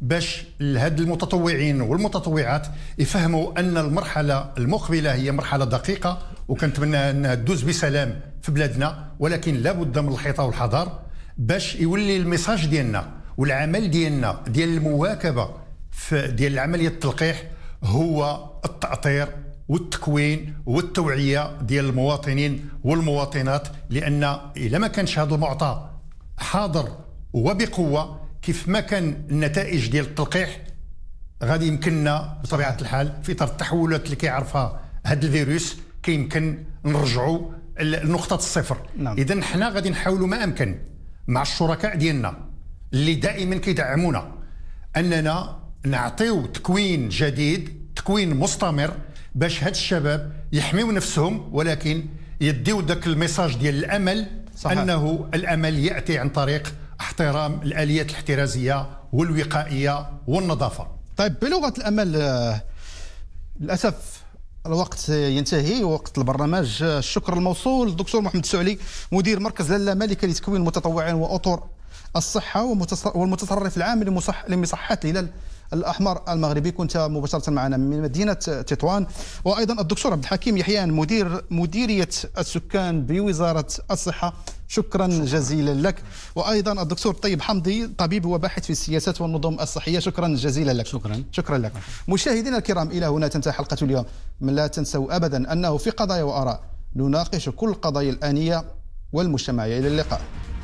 باش هاد المتطوعين والمتطوعات يفهموا ان المرحله المقبله هي مرحله دقيقه وكنتمنى انها تدوز بسلام في بلادنا ولكن لابد من الحيطه والحذر باش يولي الميساج ديالنا والعمل ديالنا ديال المواكبه في ديال عمليه التلقيح هو التاطير والتكوين والتوعيه ديال المواطنين والمواطنات لان الا ما كانش هذا المعطى حاضر وبقوه كيف ما كان النتائج ديال التلقيح غادي يمكننا بطبيعه الحال في اطار التحولات اللي كيعرفها هذا الفيروس كيمكن نرجعوا لنقطه الصفر نعم. اذا حنا غادي نحاولوا ما امكن مع الشركاء ديالنا اللي دائما كيدعمونا اننا نعطيو تكوين جديد تكوين مستمر باش هاد الشباب يحميو نفسهم ولكن يديو ذاك الميساج ديال الامل صحيح. انه الامل ياتي عن طريق احترام الاليات الاحترازيه والوقائيه والنظافه طيب بلغه الامل آه، للاسف الوقت ينتهي وقت البرنامج آه، الشكر الموصول للدكتور محمد السعلي مدير مركز لاله مالكه لتكوين المتطوعين واطر الصحه والمتصرف العام لمصحه الهلال الاحمر المغربي كنت مباشره معنا من مدينه تطوان وايضا الدكتور عبد الحكيم يحيان مدير مديريه السكان بوزاره الصحه شكرا, شكرا جزيلا لك وايضا الدكتور طيب حمدي طبيب وباحث في السياسات والنظم الصحيه شكرا جزيلا لك شكرا شكرا لك مشاهدينا الكرام الى هنا تنتهي حلقه اليوم من لا تنسوا ابدا انه في قضايا واراء نناقش كل القضايا الانيه والمجتمعيه الى اللقاء